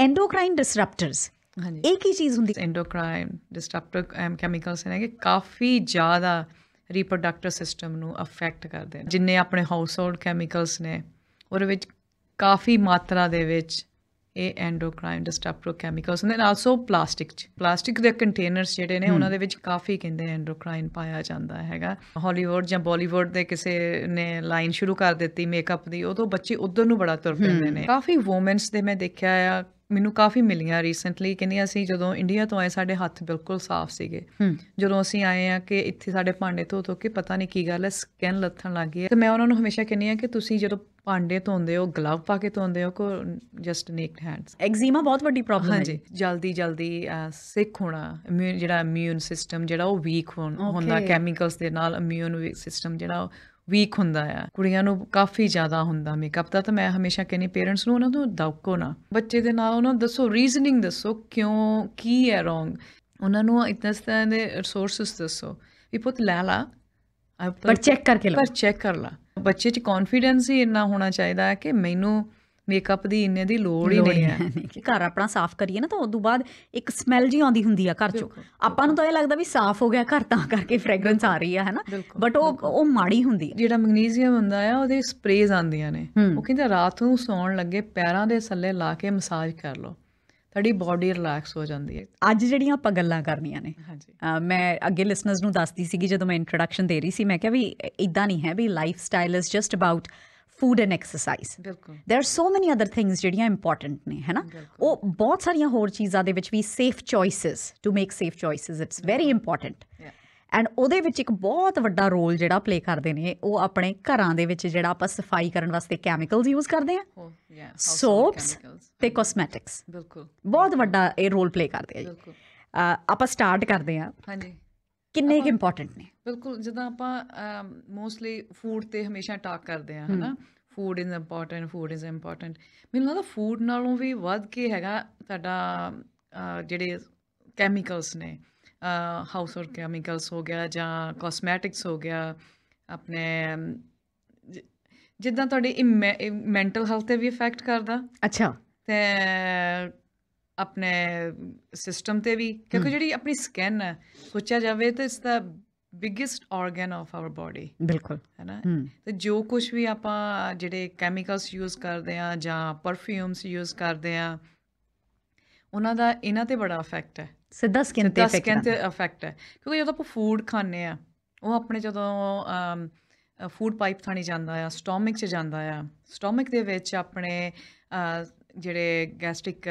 ਐਂਡੋਕ੍ਰਾਈਨ ਡਿਸਰਪਟਰਸ ਇੱਕ ਹੀ ਚੀਜ਼ ਹੁੰਦੀ ਐਂਡੋਕ੍ਰਾਈਨ ਡਿਸਰਪਟਰ ਕੈਮੀਕਲਸ ਨੇ ਕਿ ਕਾਫੀ ਜ਼ਿਆਦਾ ਰੀਪਰੋਡਕਟਿਵ ਸਿਸਟਮ ਨੂੰ ਅਫੈਕਟ ਕਰਦੇ ਨੇ ਜਿੰਨੇ ਆਪਣੇ ਹਾਊਸ ਹੋਲਡ ਕੈਮੀਕਲਸ ਨੇ ਉਹਦੇ ਵਿੱਚ ਕਾਫੀ ਮਾਤਰਾ ਦੇ ਵਿੱਚ ਇਹ ਐਂਡੋਕ੍ਰਾਈਨ ਡਿਸਟਰਪਟਰ ਕੈਮੀਕਲਸ ਨੇ ਆਲਸੋ ਪਲਾਸਟਿਕ ਚ ਪਲਾਸਟਿਕ ਦੇ ਕੰਟੇਨਰਸ ਜਿਹੜੇ ਨੇ ਉਹਨਾਂ ਦੇ ਵਿੱਚ ਕਾਫੀ ਕਹਿੰਦੇ ਐਂਡੋਕ੍ਰਾਈਨ ਪਾਇਆ ਜਾਂਦਾ ਹੈਗਾ ਹਾਲੀਵੁੱਡ ਜਾਂ ਬਾਲੀਵੁੱਡ ਦੇ ਕਿਸੇ ਨੇ ਲਾਈਨ ਸ਼ੁਰੂ ਕਰ ਦਿੱਤੀ ਮੇਕਅਪ ਦੀ ਉਦੋਂ ਬੱਚੇ ਉਧਰ ਨੂੰ ਬੜਾ ਤੁਰ ਪੈਂਦੇ ਨੇ ਕਾਫੀ ਔਮਨਸ ਦੇ ਮੈਂ ਦੇਖਿਆ ਆ ਮੈਨੂੰ ਕਾਫੀ ਮਿਲੀਆਂ ਰੀਸੈਂਟਲੀ ਕਹਿੰਦੀ ਅਸੀਂ ਜਦੋਂ ਇੰਡੀਆ ਤੋਂ ਆਏ ਸਾਡੇ ਹੱਥ ਬਿਲਕੁਲ ਸਾਫ਼ ਸੀਗੇ ਜਦੋਂ ਅਸੀਂ ਆਏ ਆ ਕਿ ਇੱਥੇ ਸਾਡੇ ਭਾਂਡੇ ਧੋ ਧੋ ਕੇ ਪਤਾ ਨਹੀਂ ਕੀ ਗੱਲ ਹੈ ਸਕਿਨ ਲੱਥਣ ਲੱਗੀ ਹੈ ਤੇ ਮੈਂ ਉਹਨਾਂ ਨੂੰ ਹਮੇਸ਼ਾ ਕਹਿੰਦੀ ਆ ਕਿ ਤੁਸੀਂ ਜਦੋਂ ਭਾਂਡੇ ਧੋਂਦੇ ਹੋ ਗਲਵ ਪਾ ਕੇ ਧੋਂਦੇ ਹੋ ਕੋ ਜਸਟ ਨੇਕਡ ਹੈਂਡਸ ਐਗਜ਼ੀਮਾ ਬਹੁਤ ਵੱਡੀ ਪ੍ਰੋਬਲਮ ਹੈ ਜੀ ਜਲਦੀ ਜਲਦੀ ਸਿੱਖ ਹੋਣਾ ਜਿਹੜਾ ਇਮਿਊਨ ਸਿਸਟਮ ਜਿਹੜਾ ਉਹ ਵੀਕ ਹੁੰਦਾ ਕੈਮੀਕਲਸ ਦੇ ਨਾਲ ਇਮਿਊਨ ਸਿਸਟਮ ਜਿਹੜਾ ਵੀਕ ਹੁੰਦਾ ਆ ਕੁੜੀਆਂ ਨੂੰ ਕਾਫੀ ਜ਼ਿਆਦਾ ਹੁੰਦਾ ਮੇਕਅਪ ਦਾ ਤਾਂ ਮੈਂ ਹਮੇਸ਼ਾ ਕਹਿੰਨੀ ਪੇਰੈਂਟਸ ਨੂੰ ਉਹਨਾਂ ਨੂੰ ਦੱਕੋ ਨਾ ਬੱਚੇ ਦੇ ਨਾਲ ਉਹਨਾਂ ਦੱਸੋ ਰੀਜ਼ਨਿੰਗ ਦੱਸੋ ਕਿਉਂ ਕੀ ਹੈ ਰੋਂਗ ਉਹਨਾਂ ਨੂੰ ਇਤਨੇ ਸਾਰੇ ਦੇ ਰਿਸੋਰਸਸ ਦੱਸੋ ਵੀ ਪੁੱਤ ਲੈ ਲਾ ਪਰ ਚੈੱਕ ਕਰਕੇ ਲਾ ਪਰ ਚੈੱਕ ਕਰ ਲਾ ਬੱਚੇ 'ਚ ਕੌਨਫੀਡੈਂਸ ਹੀ ਇੰਨਾ ਹੋਣਾ ਚਾਹੀਦਾ ਹੈ ਕਿ ਮੈਨੂੰ ਮੇਕਅਪ ਦੀ ਇੰਨੇ ਦੀ ਲੋੜ ਹੀ ਨਹੀਂ ਹੈ ਕਿ ਘਰ ਆਪਣਾ ਸਾਫ਼ ਕਰੀਏ ਨਾ ਤਾਂ ਉਸ ਤੋਂ ਬਾਅਦ ਇੱਕ ਸਮੈਲ ਜੀ ਆਉਂਦੀ ਹੁੰਦੀ ਆ ਘਰ ਚੋਂ ਆਪਾਂ ਨੂੰ ਤਾਂ ਇਹ ਲੱਗਦਾ ਵੀ ਸਾਫ਼ ਹੋ ਗਿਆ ਘਰ ਤਾਂ ਕਰਕੇ ਫ੍ਰੈਗਰੈਂਸ ਆ ਰਹੀ ਆ ਹੈਨਾ ਬਟ ਉਹ ਉਹ ਮਾੜੀ ਹੁੰਦੀ ਆ ਜਿਹੜਾ ਮੈਗਨੀਸ਼ੀਅਮ ਹੁੰਦਾ ਆ ਉਹਦੇ ਸਪਰੇਜ਼ ਆਉਂਦੀਆਂ ਨੇ ਉਹ ਕਹਿੰਦੇ ਰਾਤ ਨੂੰ ਸੌਣ ਲੱਗੇ ਪੈਰਾਂ ਦੇ ਥੱਲੇ ਲਾ ਕੇ ਮਸਾਜ ਕਰ ਲਓ ਤੁਹਾਡੀ ਬਾਡੀ ਰਿਲੈਕਸ ਹੋ ਜਾਂਦੀ ਹੈ ਅੱਜ ਜਿਹੜੀਆਂ ਆਪਾਂ ਗੱਲਾਂ ਕਰਨੀਆਂ ਨੇ ਹਾਂਜੀ ਮੈਂ ਅੱਗੇ ਲਿਸਨਰਸ ਨੂੰ ਦੱਸਦੀ ਸੀਗੀ ਜਦੋਂ ਮੈਂ ਇੰਟਰੋਡਕਸ਼ਨ ਦੇ ਰਹੀ ਸੀ ਮੈਂ ਕਿਹਾ ਵੀ ਇਦਾਂ ਨਹੀਂ ਹੈ ਵੀ life style is just about food and exercise ਬਿਲਕੁਲ there are so many other things ਜਿਹੜੀਆਂ ਇੰਪੋਰਟੈਂਟ ਨੇ ਹੈਨਾ ਉਹ ਬਹੁਤ ਸਾਰੀਆਂ ਹੋਰ ਚੀਜ਼ਾਂ ਦੇ ਵਿੱਚ ਵੀ safe choices to make safe choices it's very important and ਉਹਦੇ ਵਿੱਚ ਇੱਕ ਬਹੁਤ ਵੱਡਾ ਰੋਲ ਜਿਹੜਾ ਪਲੇ ਕਰਦੇ ਨੇ ਉਹ ਆਪਣੇ ਘਰਾਂ ਦੇ ਵਿੱਚ ਜਿਹੜਾ ਆਪਾਂ ਸਫਾਈ ਕਰਨ ਵਾਸਤੇ ਕੈਮੀਕਲਸ ਯੂਜ਼ ਕਰਦੇ ਆ ਸੋਪਸ oh, ਤੇ ਕੋਸਮੈਟਿਕਸ ਬਿਲਕੁਲ ਬਹੁਤ ਵੱਡਾ ਇਹ ਰੋਲ ਪਲੇ ਕਰਦੇ ਆ ਜੀ ਆਪਾਂ ਸਟਾਰਟ ਕਰਦੇ ਆ ਹਾਂਜੀ ਕਿੰਨੇ ਕਿ ਇੰਪੋਰਟੈਂਟ ਨੇ ਬਿਲਕੁਲ ਜਦੋਂ ਆਪਾਂ ਮੋਸਟਲੀ ਫੂਡ ਤੇ ਹਮੇਸ਼ਾ ਟਾਕ ਕਰਦੇ ਆ ਹਨਾ food is important food is important ਮੈਨੂੰ ਲੱਗਦਾ ਫੂਡ ਨਾਲੋਂ ਵੀ ਵੱਧ ਕੇ ਹੈਗਾ ਤੁਹਾਡਾ ਜਿਹੜੇ ਕੈਮੀਕਲਸ ਨੇ ਹਾਊਸ ਔਰ ਕੈਮੀਕਲਸ ਹੋ ਗਿਆ ਜਾਂ ਕਾਸਮੈਟਿਕਸ ਹੋ ਗਿਆ ਆਪਣੇ ਜਿੱਦਾਂ ਤੁਹਾਡੇ ਮੈਂਟਲ ਹੈਲਥ ਤੇ ਵੀ ਇਫੈਕਟ ਕਰਦਾ ਅੱਛਾ ਤੇ ਆਪਣੇ ਸਿਸਟਮ ਤੇ ਵੀ ਕਿਉਂਕਿ ਜਿਹੜੀ ਆਪਣੀ ਸਕਿਨ ਹੈ ਸੋਚਿਆ ਜਾਵੇ ਤਾਂ ਇਸ ਦਾ biggest organ of our body ਬਿਲਕੁਲ ਹੈ ਨਾ ਤੇ ਜੋ ਕੁਝ ਵੀ ਆਪਾਂ ਜਿਹੜੇ ਕੈਮੀਕਲਸ ਯੂਜ਼ ਕਰਦੇ ਆ ਜਾਂ ਪਰਫਿਊਮਸ ਯੂਜ਼ ਕਰਦੇ ਆ ਉਹਨਾਂ ਦਾ ਇਹਨਾਂ ਤੇ ਬੜਾ ਇਫੈਕਟ ਹੈ ਸਿੱਧਾ ਸਕਿਨ ਤੇ ਇਫੈਕਟ ਸਕਿਨ ਤੇ ਇਫੈਕਟ ਹੈ ਕਿਉਂਕਿ ਜਦੋਂ ਆਪਾਂ ਫੂਡ ਖਾਂਦੇ ਆ ਉਹ ਆਪਣੇ ਜਦੋਂ ਫੂਡ ਪਾਈਪ ਥਾਣੀ ਜਾਂਦਾ ਆ ਸਟੋਮਕ 'ਚ ਜਾਂਦਾ ਆ ਸਟੋਮਕ ਦੇ ਵਿੱਚ ਆਪਣੇ ਜਿਹੜੇ ਗੈਸਟ੍ਰਿਕ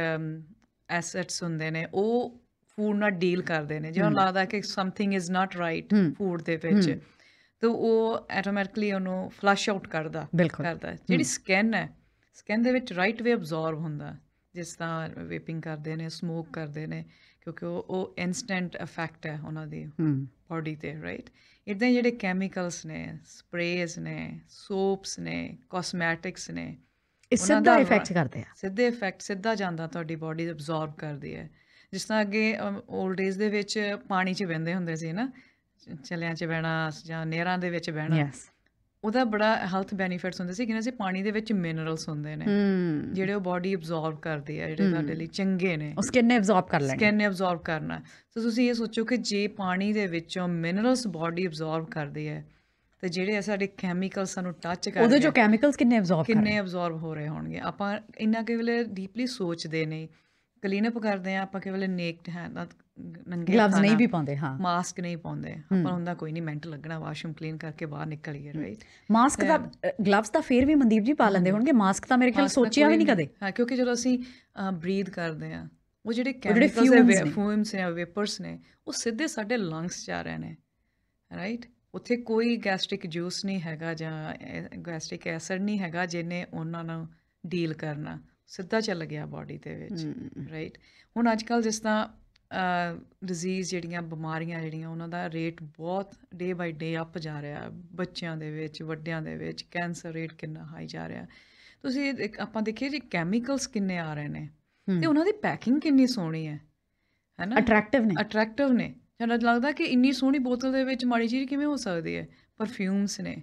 ਐਸੈਟਸ ਹੁੰਦੇ ਨੇ ਉਹ ਫੂਡ ਨਾਲ ਡੀਲ ਕਰਦੇ ਨੇ ਜਿਵੇਂ ਲੱਗਦਾ ਕਿ something is not right food ਦੇ ਵਿੱਚ ਤਾਂ ਉਹ ਆਟੋਮੈਟਿਕਲੀ ਉਹਨੂੰ ਫਲਸ਼ ਆਊਟ ਕਰਦਾ ਕਰਦਾ ਜਿਹੜੀ ਸਕਿਨ ਹੈ ਸਕਿਨ ਦੇ ਵਿੱਚ ਰਾਈਟ ਵੇ ਅਬਜ਼ੌਰਬ ਹੁੰਦਾ ਜਿਸ ਤਰ੍ਹਾਂ ਵੇਪਿੰਗ ਕਰਦੇ ਨੇ ਸਮੋਕ ਕਰਦੇ ਨੇ ਕਿਉਂਕਿ ਉਹ ਉਹ ਇਨਸਟੈਂਟ ਇਫੈਕਟ ਹੈ ਉਹਨਾਂ ਦੀ ਬਾਡੀ ਤੇ ਰਾਈਟ ਇਦਾਂ ਜਿਹੜੇ ਕੈਮੀਕਲਸ ਨੇ ਸਪਰੇਜ਼ ਨੇ ਸੋਪਸ ਨੇ ਕਾਸਮੈਟਿਕਸ ਨੇ ਇਹ ਸਿੱਧਾ ਇਫੈਕਟ ਕਰਦੇ ਆ ਸਿੱਧੇ ਇਫੈਕਟ ਸਿੱਧਾ ਜਾਂਦਾ ਤੁਹਾਡੀ ਬਾਡੀ ਅਬਜ਼ਾਰਬ ਕਰਦੀ ਹੈ ਜਿਸ ਤਰ੍ਹਾਂ ਅੱਗੇ 올ਡ ਏਜ ਦੇ ਵਿੱਚ ਪਾਣੀ 'ਚ ਬਹਿੰਦੇ ਹੁੰਦੇ ਸੀ ਨਾ ਚਲਿਆਂ 'ਚ ਬਹਿਣਾ ਜਾਂ ਨਹਿਰਾਂ ਦੇ ਵਿੱਚ ਬਹਿਣਾ ਉਹਦਾ ਬੜਾ ਹੈਲਥ ਬੈਨੀਫਿਟਸ ਹੁੰਦੇ ਸੀ ਕਿਉਂਕਿ ਪਾਣੀ ਦੇ ਵਿੱਚ ਮਿਨਰਲਸ ਹੁੰਦੇ ਨੇ ਜਿਹੜੇ ਉਹ ਬਾਡੀ ਅਬਜ਼ਾਰਬ ਕਰਦੀ ਹੈ ਜਿਹੜੇ ਤੁਹਾਡੇ ਲਈ ਚੰਗੇ ਨੇ ਉਸ ਕਿੰਨੇ ਨੇ ਕਰ ਲੈਣਗੇ ਕਿੰਨੇ ਨੇ ਕਰਨਾ ਸੋ ਤੁਸੀਂ ਇਹ ਸੋਚੋ ਕਿ ਜੇ ਪਾਣੀ ਦੇ ਵਿੱਚੋਂ ਮਿਨਰਲਸ ਬਾਡੀ ਅਬਜ਼ਾਰਬ ਕਰਦੀ ਹੈ ਤੇ ਜਿਹੜੇ ਸਾਡੇ ਕੈਮੀਕਲ ਸਾਨੂੰ ਟੱਚ ਕਰਦੇ ਉਹਦੇ ਜੋ ਕੈਮੀਕਲਸ ਕਿੰਨੇ ਐਬਜ਼ੌਰਬ ਕਿੰਨੇ ਐਬਜ਼ੌਰਬ ਹੋ ਰਹੇ ਹੋਣਗੇ ਆਪਾਂ ਇੰਨਾ ਕੇਵਲੇ ਡੀਪਲੀ ਸੋਚਦੇ ਨਹੀਂ ਕਲੀਨ ਅਪ ਕਰਦੇ ਆ ਆਪਾਂ ਕੇਵਲ ਨੇਕਡ ਹੈ ਨੰਗੇ ਗਲਵਸ ਨਹੀਂ ਵੀ ਪਾਉਂਦੇ ਹਾਂ ਮਾਸਕ ਨਹੀਂ ਪਾਉਂਦੇ ਆਪਾਂ ਹੁੰਦਾ ਕੋਈ ਨਹੀਂ ਮੈਂਟਲ ਲੱਗਣਾ ਵਾਸ਼ਰੂਮ ਕਲੀਨ ਕਰਕੇ ਬਾਹਰ ਨਿਕਲ ਗਏ ਰਾਈਟ ਮਾਸਕ ਦਾ ਗਲਵਸ ਦਾ ਫੇਰ ਵੀ ਮਨਦੀਪ ਜੀ ਪਾ ਲੈਂਦੇ ਹੋਣਗੇ ਮਾਸਕ ਤਾਂ ਮੇਰੇ ਖਿਆਲ ਸੋਚਿਆ ਵੀ ਨਹੀਂ ਕਦੇ ਹਾਂ ਕਿਉਂਕਿ ਜਦੋਂ ਅਸੀਂ ਬਰੀਥ ਕਰਦੇ ਆ ਉਹ ਜਿਹੜੇ ਕੈਮੀਕਲਸ ਨੇ ਫੂਮਸ ਨੇ ਵੇਪਰਸ ਨੇ ਉਹ ਸਿੱਧੇ ਸਾਡੇ ਲੰਗਸ 'ਚ ਆ ਰਹੇ ਨੇ ਰਾਈਟ ਉੱਥੇ ਕੋਈ ਗੈਸਟ੍ਰਿਕ ਜੂਸ ਨਹੀਂ ਹੈਗਾ ਜਾਂ ਗੈਸਟ੍ਰਿਕ ਐਸਿਡ ਨਹੀਂ ਹੈਗਾ ਜਿਹਨੇ ਉਹਨਾਂ ਨੂੰ ਡੀਲ ਕਰਨਾ ਸਿੱਧਾ ਚੱਲ ਗਿਆ ਬਾਡੀ ਦੇ ਵਿੱਚ ਰਾਈਟ ਹੁਣ ਅੱਜ ਕੱਲ ਜਿਸ ਤਰ੍ਹਾਂ ਡਿਜ਼ੀਜ਼ ਜਿਹੜੀਆਂ ਬਿਮਾਰੀਆਂ ਜਿਹੜੀਆਂ ਉਹਨਾਂ ਦਾ ਰੇਟ ਬਹੁਤ ਡੇ ਬਾਈ ਡੇ ਅਪ ਜਾ ਰਿਹਾ ਬੱਚਿਆਂ ਦੇ ਵਿੱਚ ਵੱਡਿਆਂ ਦੇ ਵਿੱਚ ਕੈਂਸਰ ਰੇਟ ਕਿੰਨਾ ਹਾਈ ਜਾ ਰਿਹਾ ਤੁਸੀਂ ਆਪਾਂ ਦੇਖੀਏ ਜੀ ਕੈਮੀਕਲਸ ਕਿੰਨੇ ਆ ਰਹੇ ਨੇ ਤੇ ਉਹਨਾਂ ਦੀ ਪੈਕਿੰਗ ਕਿੰਨੀ ਸੋਹਣੀ ਹੈ ਹੈਨਾ ਅਟਰੈਕਟਿਵ ਨੇ ਅਟਰੈਕਟਿਵ ਨੇ ਮੈਨੂੰ ਲੱਗਦਾ ਕਿ ਇੰਨੀ ਸੋਹਣੀ ਬੋਤਲ ਦੇ ਵਿੱਚ ਮਾੜੀ ਚੀਜ਼ ਕਿਵੇਂ ਹੋ ਸਕਦੀ ਹੈ ਪਰਫਿਊਮਸ ਨੇ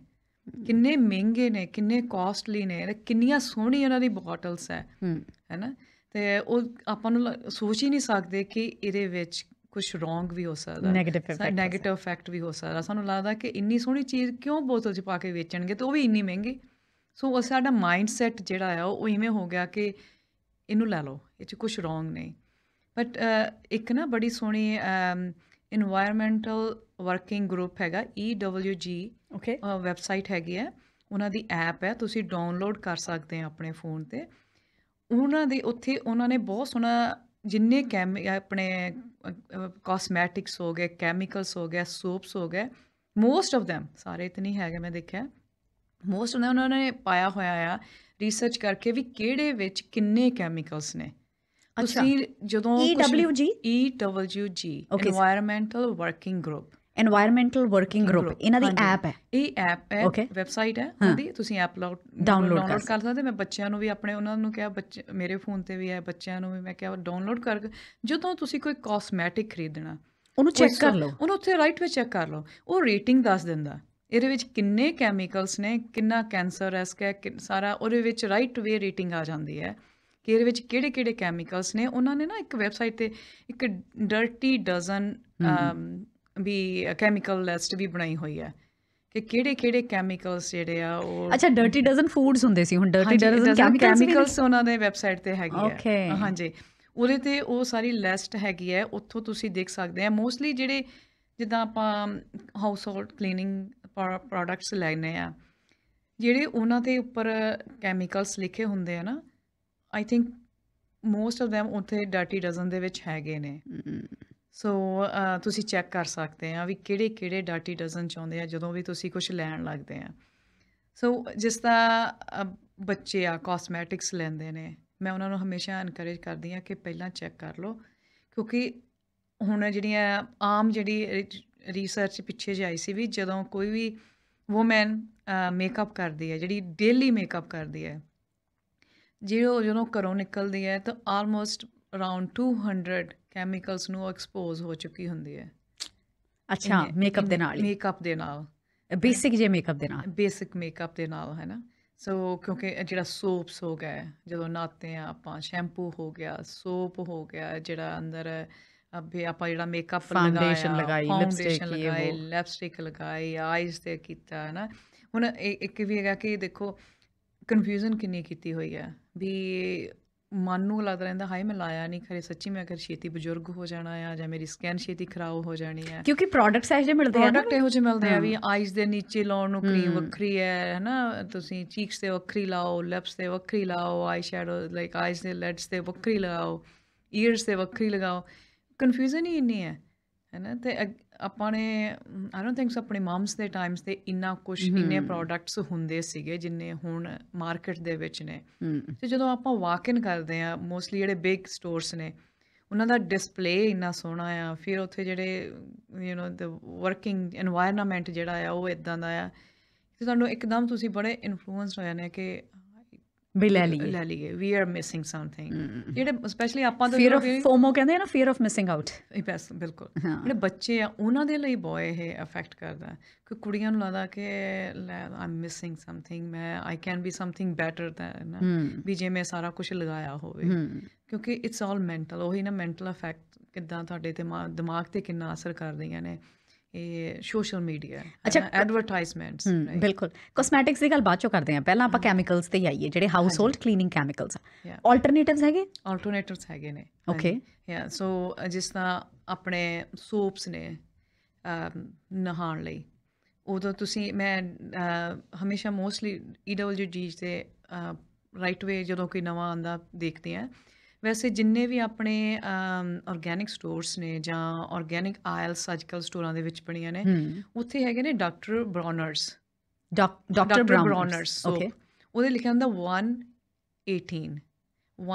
ਕਿੰਨੇ ਮਹਿੰਗੇ ਨੇ ਕਿੰਨੇ ਕਾਸਟਲੀ ਨੇ ਕਿੰਨੀਆਂ ਸੋਹਣੀਆਂ ਉਹਨਾਂ ਦੀ ਬੋਟਲਸ ਹੈ ਹੈਨਾ ਤੇ ਉਹ ਆਪਾਂ ਨੂੰ ਸੋਚ ਹੀ ਨਹੀਂ ਸਕਦੇ ਕਿ ਇਹਦੇ ਵਿੱਚ ਕੁਝ ਰੋਂਗ ਵੀ ਹੋ ਸਕਦਾ ਨੈਗੇਟਿਵ ਇਫੈਕਟ ਨੈਗੇਟਿਵ ਇਫੈਕਟ ਵੀ ਹੋ ਸਕਦਾ ਸਾਨੂੰ ਲੱਗਦਾ ਕਿ ਇੰਨੀ ਸੋਹਣੀ ਚੀਜ਼ ਕਿਉਂ ਬੋਤਲ 'ਚ ਪਾ ਕੇ ਵੇਚਣਗੇ ਤੇ ਉਹ ਵੀ ਇੰਨੀ ਮਹਿੰਗੀ ਸੋ ਉਹ ਸਾਡਾ ਮਾਈਂਡਸੈਟ ਜਿਹੜਾ ਆ ਉਹ ਇਵੇਂ ਹੋ ਗਿਆ ਕਿ ਇਹਨੂੰ ਲੈ ਲਓ ਇਹ 'ਚ ਕੁਝ ਰੋਂਗ ਨਹੀਂ ਬਟ ਇੱਕ ਨਾ ਬੜੀ ਸੋਹਣੀ ਇਨਵਾਇਰਨਮੈਂਟਲ ਵਰਕਿੰਗ ਗਰੁੱਪ ਹੈਗਾ EWG ਓਕੇ ਵੈਬਸਾਈਟ ਹੈਗੀ ਹੈ ਉਹਨਾਂ ਦੀ ਐਪ ਹੈ ਤੁਸੀਂ ਡਾਊਨਲੋਡ ਕਰ ਸਕਦੇ ਆ ਆਪਣੇ ਫੋਨ ਤੇ ਉਹਨਾਂ ਦੇ ਉੱਥੇ ਉਹਨਾਂ ਨੇ ਬਹੁਤ ਸੋਹਣਾ ਜਿੰਨੇ ਕੈਮ ਆਪਣੇ ਕਾਸਮੈਟਿਕਸ ਹੋ ਗਏ ਕੈਮੀਕਲਸ ਹੋ ਗਏ ਸੋਪਸ ਹੋ ਗਏ ਮੋਸਟ ਆਫ them ਸਾਰੇ ਇਤਨੀ ਹੈਗੇ ਮੈਂ ਦੇਖਿਆ ਮੋਸਟ ਉਹਨਾਂ ਨੇ ਪਾਇਆ ਹੋਇਆ ਆ ਰਿਸਰਚ ਕਰਕੇ ਵੀ ਕਿਹੜੇ ਵਿੱਚ ਕਿੰਨੇ ਕੈਮੀਕਲਸ ਨੇ ਤੁਸੀਂ ਜਦੋਂ EWG EWG environmental working group environmental working group ਇਹਨਾਂ ਦੀ ਐਪ ਹੈ ਇਹ ਐਪ ਹੈ ਵੈਬਸਾਈਟ ਹੈ ਉਹਦੀ ਤੁਸੀਂ ਐਪ ਡਾਊਨਲੋਡ ਕਰ ਸਕਦੇ ਮੈਂ ਬੱਚਿਆਂ ਨੂੰ ਵੀ ਆਪਣੇ ਉਹਨਾਂ ਨੂੰ ਕਿਹਾ ਬੱਚੇ ਮੇਰੇ ਫੋਨ ਤੇ ਵੀ ਹੈ ਬੱਚਿਆਂ ਨੂੰ ਵੀ ਮੈਂ ਕਿਹਾ ਡਾਊਨਲੋਡ ਕਰ ਜਦੋਂ ਤੁਸੀਂ ਕੋਈ ਕਾਸਮੈਟਿਕ ਖਰੀਦਣਾ ਉਹਨੂੰ ਚੈੱਕ ਕਰ ਲਓ ਉਹਨੂੰ ਉੱਥੇ ਰਾਈਟ ਵਿੱਚ ਚੈੱਕ ਕਰ ਲਓ ਉਹ ਰੇਟਿੰਗ ਦੱਸ ਦਿੰਦਾ ਇਹਦੇ ਵਿੱਚ ਕਿੰਨੇ ਕੈਮੀਕਲਸ ਨੇ ਕਿੰਨਾ ਕੈਂਸਰ ਰਿਸਕ ਹੈ ਸਾਰਾ ਉਹਦੇ ਵਿੱਚ ਰਾਈਟ ਵੇ ਰੇਟਿੰਗ ਆ ਜਾਂਦੀ ਹੈ ਕਿ ਇਹਦੇ ਵਿੱਚ ਕਿਹੜੇ-ਕਿਹੜੇ ਕੈਮੀਕਲਸ ਨੇ ਉਹਨਾਂ ਨੇ ਨਾ ਇੱਕ ਵੈਬਸਾਈਟ ਤੇ ਇੱਕ ਡਰਟੀ ਡਜ਼ਨ ਵੀ ਕੈਮੀਕਲ ਲਿਸਟ ਵੀ ਬਣਾਈ ਹੋਈ ਹੈ ਕਿ ਕਿਹੜੇ ਕਿਹੜੇ ਕੈਮੀਕਲਸ ਜਿਹੜੇ ਆ ਉਹ ਅੱਛਾ ਡਰਟੀ ਡਜ਼ਨ ਫੂਡਸ ਹੁੰਦੇ ਸੀ ਹੁਣ ਡਰਟੀ ਡਜ਼ਨ ਕੈਮੀਕਲਸ ਉਹਨਾਂ ਦੇ ਵੈਬਸਾਈਟ ਤੇ ਹੈਗੀ ਹੈ ਹਾਂਜੀ ਉਹਦੇ ਤੇ ਉਹ ਸਾਰੀ ਲਿਸਟ ਹੈਗੀ ਹੈ ਉੱਥੋਂ ਤੁਸੀਂ ਦੇਖ ਸਕਦੇ ਆ ਮੋਸਟਲੀ ਜਿਹੜੇ ਜਿੱਦਾਂ ਆਪਾਂ ਹਾਊਸ ਹੋਲਡ ਕਲੀਨਿੰਗ ਪ੍ਰੋਡਕਟਸ ਲੈਨੇ ਆ ਜਿਹੜੇ ਉਹਨਾਂ ਤੇ ਉੱਪਰ ਕੈਮੀਕਲਸ ਲਿਖੇ ਹੁੰਦੇ ਆ ਨਾ I think most of them ਉਥੇ ਡਰਟੀ ਡਜ਼ਨ ਦੇ ਵਿੱਚ ਹੈਗੇ ਨੇ ਸੋ ਤੁਸੀਂ ਚੈੱਕ ਕਰ ਸਕਦੇ ਆ ਵੀ ਕਿਹੜੇ ਕਿਹੜੇ ਡਰਟੀ ਡਜ਼ਨ ਚਾਹੁੰਦੇ ਆ ਜਦੋਂ ਵੀ ਤੁਸੀਂ ਕੁਝ ਲੈਣ ਲੱਗਦੇ ਆ ਸੋ ਜਿਸ ਦਾ ਬੱਚੇ ਆ ਕਾਸਮੈਟਿਕਸ ਲੈਂਦੇ ਨੇ ਮੈਂ ਉਹਨਾਂ ਨੂੰ ਹਮੇਸ਼ਾ ਐਨਕਰੇਜ ਕਰਦੀ ਆ ਕਿ ਪਹਿਲਾਂ ਚੈੱਕ ਕਰ ਲਓ ਕਿਉਂਕਿ ਹੁਣ ਜਿਹੜੀਆਂ ਆਮ ਜਿਹੜੀ ਰਿਸਰਚ ਪਿੱਛੇ ਜਾਈ ਸੀ ਵੀ ਜਦੋਂ ਕੋਈ ਵੀ ਔਮਨ ਮੇਕਅਪ ਕਰਦੀ ਹੈ ਜਿਹੜੀ ਡੇਲੀ ਮੇਕਅਪ ਕਰਦੀ ਹੈ ਜਿਹੜੇ ਉਹ ਜਦੋਂ ਘਰੋਂ ਨਿਕਲਦੀ ਹੈ ਤਾਂ ਆਲਮੋਸਟ ਅਰਾਊਂਡ 200 ਕੈਮੀਕਲਸ ਨੂੰ ਐਕਸਪੋਜ਼ ਹੋ ਚੁੱਕੀ ਹੁੰਦੀ ਹੈ ਅੱਛਾ ਮੇਕਅਪ ਦੇ ਨਾਲ ਮੇਕਅਪ ਦੇ ਨਾਲ ਬੇਸਿਕ ਜੇ ਮੇਕਅਪ ਦੇ ਨਾਲ ਬੇਸਿਕ ਮੇਕਅਪ ਦੇ ਨਾਲ ਹੈ ਨਾ ਸੋ ਕਿਉਂਕਿ ਜਿਹੜਾ ਸੋਪਸ ਹੋ ਗਿਆ ਜਦੋਂ ਨਾਤੇ ਆ ਆਪਾਂ ਸ਼ੈਂਪੂ ਹੋ ਗਿਆ ਸੋਪ ਹੋ ਗਿਆ ਜਿਹੜਾ ਅੰਦਰ ਅੱਬੇ ਆਪਾਂ ਜਿਹੜਾ ਮੇਕਅਪ ਲਗਾਇਆ ਫਾਊਂਡੇਸ਼ਨ ਲਗਾਈ ਲਿਪਸਟਿਕ ਲਗਾਈ ਲਿਪਸਟਿਕ ਲਗਾਈ ਆਈਜ਼ ਤੇ ਕੀਤਾ ਹੈ ਨਾ ਹੁਣ ਇੱਕ ਵੀ ਹੈਗਾ ਕਿ ਦੇਖੋ ਕਨਫਿਊਜ਼ਨ ਕਿੰਨੀ ਕੀਤੀ ਹੋਈ ਹੈ ਵੀ ਮਨ ਨੂੰ ਲੱਗ ਰਹਿੰਦਾ ਹਾਏ ਮੈਂ ਲਾਇਆ ਨਹੀਂ ਖਰੇ ਸੱਚੀ ਮੈਂ ਅਗਰ ਛੇਤੀ ਬਜ਼ੁਰਗ ਹੋ ਜਾਣਾ ਆ ਜਾਂ ਮੇਰੀ ਸਕਿਨ ਛੇਤੀ ਖਰਾਬ ਹੋ ਜਾਣੀ ਆ ਕਿਉਂਕਿ ਪ੍ਰੋਡਕਟਸ ਐਸੇ ਮਿਲਦੇ ਆ ਪ੍ਰੋਡਕਟ ਇਹੋ ਜਿਹੇ ਮਿਲਦੇ ਆ ਵੀ ਆਈਜ਼ ਦੇ ਨੀਚੇ ਲਾਉਣ ਨੂੰ ਕਰੀਮ ਵੱਖਰੀ ਹੈ ਹਨਾ ਤੁਸੀਂ ਚੀਕਸ ਤੇ ਵੱਖਰੀ ਲਾਓ ਲਿਪਸ ਤੇ ਵੱਖਰੀ ਲਾਓ ਆਈ ਸ਼ੈਡੋ ਲਾਈਕ ਆਈਜ਼ ਦੇ ਲੈਡਸ ਤੇ ਵੱਖਰੀ ਲਗਾਓ ਈਅਰਸ ਤੇ ਵੱਖਰੀ ਲਗਾਓ ਕਨਫਿਊਜ਼ਨ ਹੀ ਇੰਨੀ ਹੈ ਹਨਾ ਤੇ ਆਪਾਂ ਨੇ ਆਈ ਡੋਨਟ ਥਿੰਕ ਸੋ ਆਪਣੇ ਮਮਸ ਦੇ ਟਾਈਮਸ ਤੇ ਇੰਨਾ ਕੁਝ ਇੰਨੇ ਪ੍ਰੋਡਕਟਸ ਹੁੰਦੇ ਸੀਗੇ ਜਿੰਨੇ ਹੁਣ ਮਾਰਕੀਟ ਦੇ ਵਿੱਚ ਨੇ ਤੇ ਜਦੋਂ ਆਪਾਂ ਵਾਕ ਇਨ ਕਰਦੇ ਆ ਮੋਸਟਲੀ ਜਿਹੜੇ ਬਿਗ ਸਟੋਰਸ ਨੇ ਉਹਨਾਂ ਦਾ ਡਿਸਪਲੇ ਇੰਨਾ ਸੋਹਣਾ ਆ ਫਿਰ ਉੱਥੇ ਜਿਹੜੇ you know the working environment ਜਿਹੜਾ ਆ ਉਹ ਇਦਾਂ ਦਾ ਆ ਤੇ ਤੁਹਾਨੂੰ ਇੱਕਦਮ ਤੁਸੀਂ ਬੜੇ ਇਨਫਲੂਐਂਸਡ ਹੋਇਆ ਨੇ ਕਿ ਵੀ ਲੈ ਲਈਏ ਲੈ ਲਈਏ ਵੀ ਆਰ ਮਿਸਿੰਗ ਸਮਥਿੰਗ ਜਿਹੜੇ ਸਪੈਸ਼ਲੀ ਆਪਾਂ ਤਾਂ ਫੀਅਰ ਆਫ ਫੋਮੋ ਕਹਿੰਦੇ ਆ ਨਾ ਫੀਅਰ ਆਫ ਮਿਸਿੰਗ ਆਊਟ ਬਸ ਬਿਲਕੁਲ ਜਿਹੜੇ ਬੱਚੇ ਆ ਉਹਨਾਂ ਦੇ ਲਈ ਬੋਏ ਇਹ ਅਫੈਕਟ ਕਰਦਾ ਕਿ ਕੁੜੀਆਂ ਨੂੰ ਲੱਗਦਾ ਕਿ ਆਈ ਐਮ ਮਿਸਿੰਗ ਸਮਥਿੰਗ ਮੈਂ I can be something better than ਵੀ ਜੇ ਮੈਂ ਸਾਰਾ ਕੁਝ ਲਗਾਇਆ ਹੋਵੇ ਕਿਉਂਕਿ ਇਟਸ ਆਲ ਮੈਂਟਲ ਉਹੀ ਨਾ ਮੈਂਟਲ ਅਫੈਕਟ ਕਿੱਦਾਂ ਤੁਹਾਡੇ ਦਿਮਾਗ ਤੇ ਕਿੰਨਾ ਅਸਰ ਕਰਦੀਆਂ ਨੇ ਇਹ ਸੋਸ਼ਲ ਮੀਡੀਆ ਅੱਛਾ ਐਡਵਰਟਾਈਜ਼ਮੈਂਟਸ ਬਿਲਕੁਲ ਕੋਸਮੈਟਿਕਸ ਦੀ ਗੱਲ ਬਾਅਦ ਚੋਂ ਕਰਦੇ ਆ ਪਹਿਲਾਂ ਆਪਾਂ ਕੈਮੀਕਲਸ ਤੇ ਆਈਏ ਜਿਹੜੇ ਹਾਊਸ ਹੋਲਡ ਕਲੀਨਿੰਗ ਕੈਮੀਕਲਸ ਆ ਆਲਟਰਨੇਟਿਵਸ ਹੈਗੇ ਆਲਟਰਨੇਟਿਵਸ ਹੈਗੇ ਨੇ ਓਕੇ ਯਾ ਸੋ ਜਿਸ ਤਰ੍ਹਾਂ ਆਪਣੇ ਸੋਪਸ ਨੇ ਨਹਾਣ ਲਈ ਉਦੋਂ ਤੁਸੀਂ ਮੈਂ ਹਮੇਸ਼ਾ ਮੋਸਟਲੀ ਈਡਬਲਯੂਜੀ ਤੇ ਰਾਈਟ ਵੇ ਜਦੋਂ ਕੋਈ ਨਵਾਂ ਆਂਦਾ ਦੇਖਦੇ ਆ ਵੈਸੇ ਜਿੰਨੇ ਵੀ ਆਪਣੇ ਆਰਗੈਨਿਕ ਸਟੋਰਸ ਨੇ ਜਾਂ ਆਰਗੈਨਿਕ ਆਇਲਸ ਅੱਜਕੱਲ ਸਟੋਰਾਂ ਦੇ ਵਿੱਚ ਬਣੀਆਂ ਨੇ ਉੱਥੇ ਹੈਗੇ ਨੇ doctor Bronner's doctor Bronner's okay ਉਹਦੇ ਲਿਖਿਆ ਹੁੰਦਾ 118